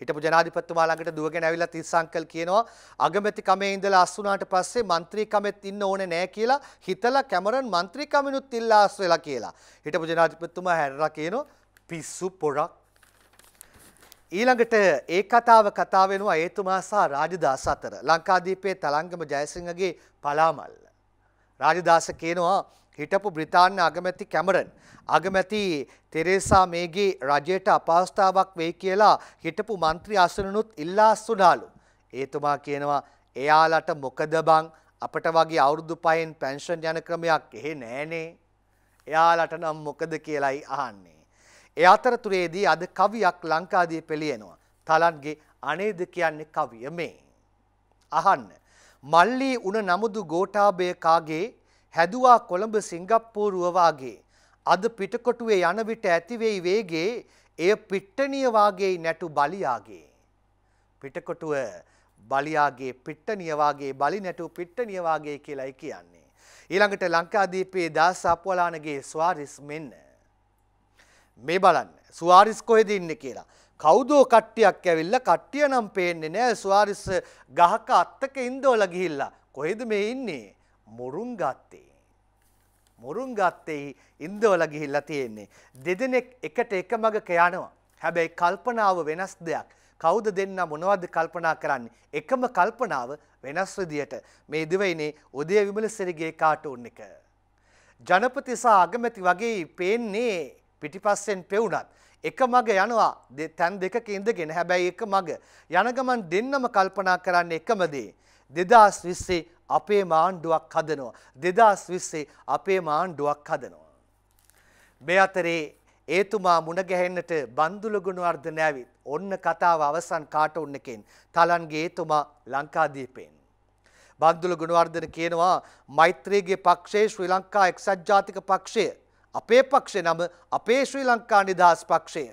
හිටපු ජනාධිපතිතුමා ළඟට දුවගෙන ඇවිල්ලා තිස්ස අංකල් කියනවා අගමැති කමේ ඉඳලා අස්සුනාට පස්සේ മന്ത്രിකමෙත් ඉන්න ඕනේ නෑ කියලා හිතලා කැමරන් മന്ത്രിකමිනුත් ඉල්ලා අස්සෙලා කියලා. හිටපු ජනාධිපතිතුමා හැරලා කියනවා පිස්සු පොරක් ඊළඟට ඒ කතාව කතා වෙනවා ඒතුමා සහ රාජදාස අතර. ලංකාදීපයේ තලංගම ජයසිංහගේ පලාමල්ල. රාජදාස කියනවා හිටපු බ්‍රිතාන්‍ය අගමැති කැමරන් අගමැති තෙරේසා මේගේ රජයට අපහසුතාවක් වෙයි කියලා හිටපු മന്ത്രി අසනනුත් ඉල්ලා සුණාලු. ඒතුමා කියනවා එයාලට මොකද බං අපට වගේ අවුරුදු පහෙන් පෙන්ෂන් යන ක්‍රමයක් එහෙ නෑනේ. එයාලට නම් මොකද කියලායි අහන්නේ. ඒ අතරතුරේදී අද කවියක් ලංකාදීපෙළි එනවා. තලන්ගේ අනේද කියන්නේ කවිය මේ. අහන්න. මල්ලී උන නමුදු ගෝඨාභය කාගේ හැදුවා කොළඹ සිංගප්පූරුව වාගේ අද පිටකොටුවේ යන විට ඇතිවෙයි වේගේ එය පිට්ටනිය වාගේ නැටු බලියාගේ පිටකොටුව බලියාගේ පිට්ටනිය වාගේ බලි නැටු පිට්ටනිය වාගේ කියලායි කියන්නේ ඊළඟට ලංකාදීපයේ දාස අප්වලානගේ ස්වාරිස් මෙන්න මේ බලන්න ස්වාරිස් කොහෙද ඉන්නේ කියලා. කවුදෝ කට්ටියක් ඇවිල්ලා කට්ටිය නම් පේන්නේ නෑ ස්වාරිස් ගහක අත්තක ඉන්දෝල ගිහිල්ලා. කොහෙද මේ ඉන්නේ? මුරුංගත්තේ. මුරුංගත්තේ ඉන්දෝල ගිහිල්ලා තියෙන්නේ. දෙදෙනෙක් එකට එකමගක යනවා. හැබැයි කල්පනාව වෙනස් දෙයක්. කවුද දෙන්න මොනවද කල්පනා කරන්නේ? එකම කල්පනාව වෙනස් විදියට. මේ දිවයිනේ උදය විමලසිරිගේ කාටුන් එක. ජනපති සහ අගමැති වගේ පේන්නේ පිටිපස්සෙන් පෙවුනත් එක මග යනවා තැන් දෙකක ඉඳගෙන හැබැයි එක මග යන ගමන් දෙන්නම කල්පනා කරන්න එකම දේ 2020 අපේ මාණ්ඩුවක් හදනවා 2020 අපේ මාණ්ඩුවක් හදනවා මේ අතරේ ඒතුමා මුණගැහෙන්නට බන්දුල ගුණවර්ධන ඇවිත් ඔන්න කතාව අවසන් කාටුන් එකෙන් තලන්ගේ ඒතුමා ලංකාදීපෙන් බන්දුල ගුණවර්ධන කියනවා මෛත්‍රීගේ පක්ෂයේ ශ්‍රී ලංකා එක්සත් ජාතික පක්ෂය අපේ පක්ෂේ නම අපේ ශ්‍රී ලංකා නිදහස් පක්ෂය.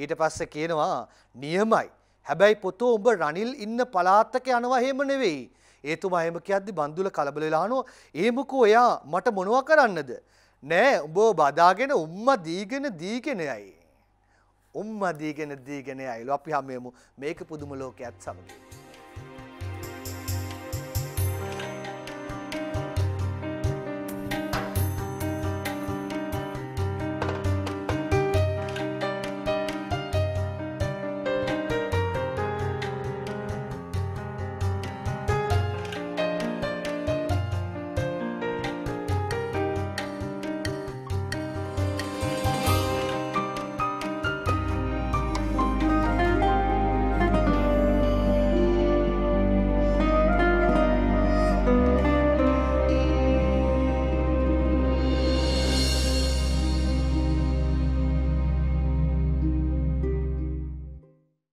ඊට පස්සේ කියනවා නියමයි. හැබැයි පොතෝ උඹ රනිල් ඉන්න පලාත්තක යනවා එහෙම නෙවෙයි. ඒතුමා එහෙම කියද්දි බන්දුල කලබල වෙලා අහනවා "එහෙමකෝ එයා මට මොනවා කරන්නද?" "නෑ උඹ බදාගෙන උම්මා දීගෙන දීගෙන යයි." උම්මා දීගෙන දීගෙන යයිලු අපි හැමෝම මේක පුදුම ලෝකයක් සමගයි.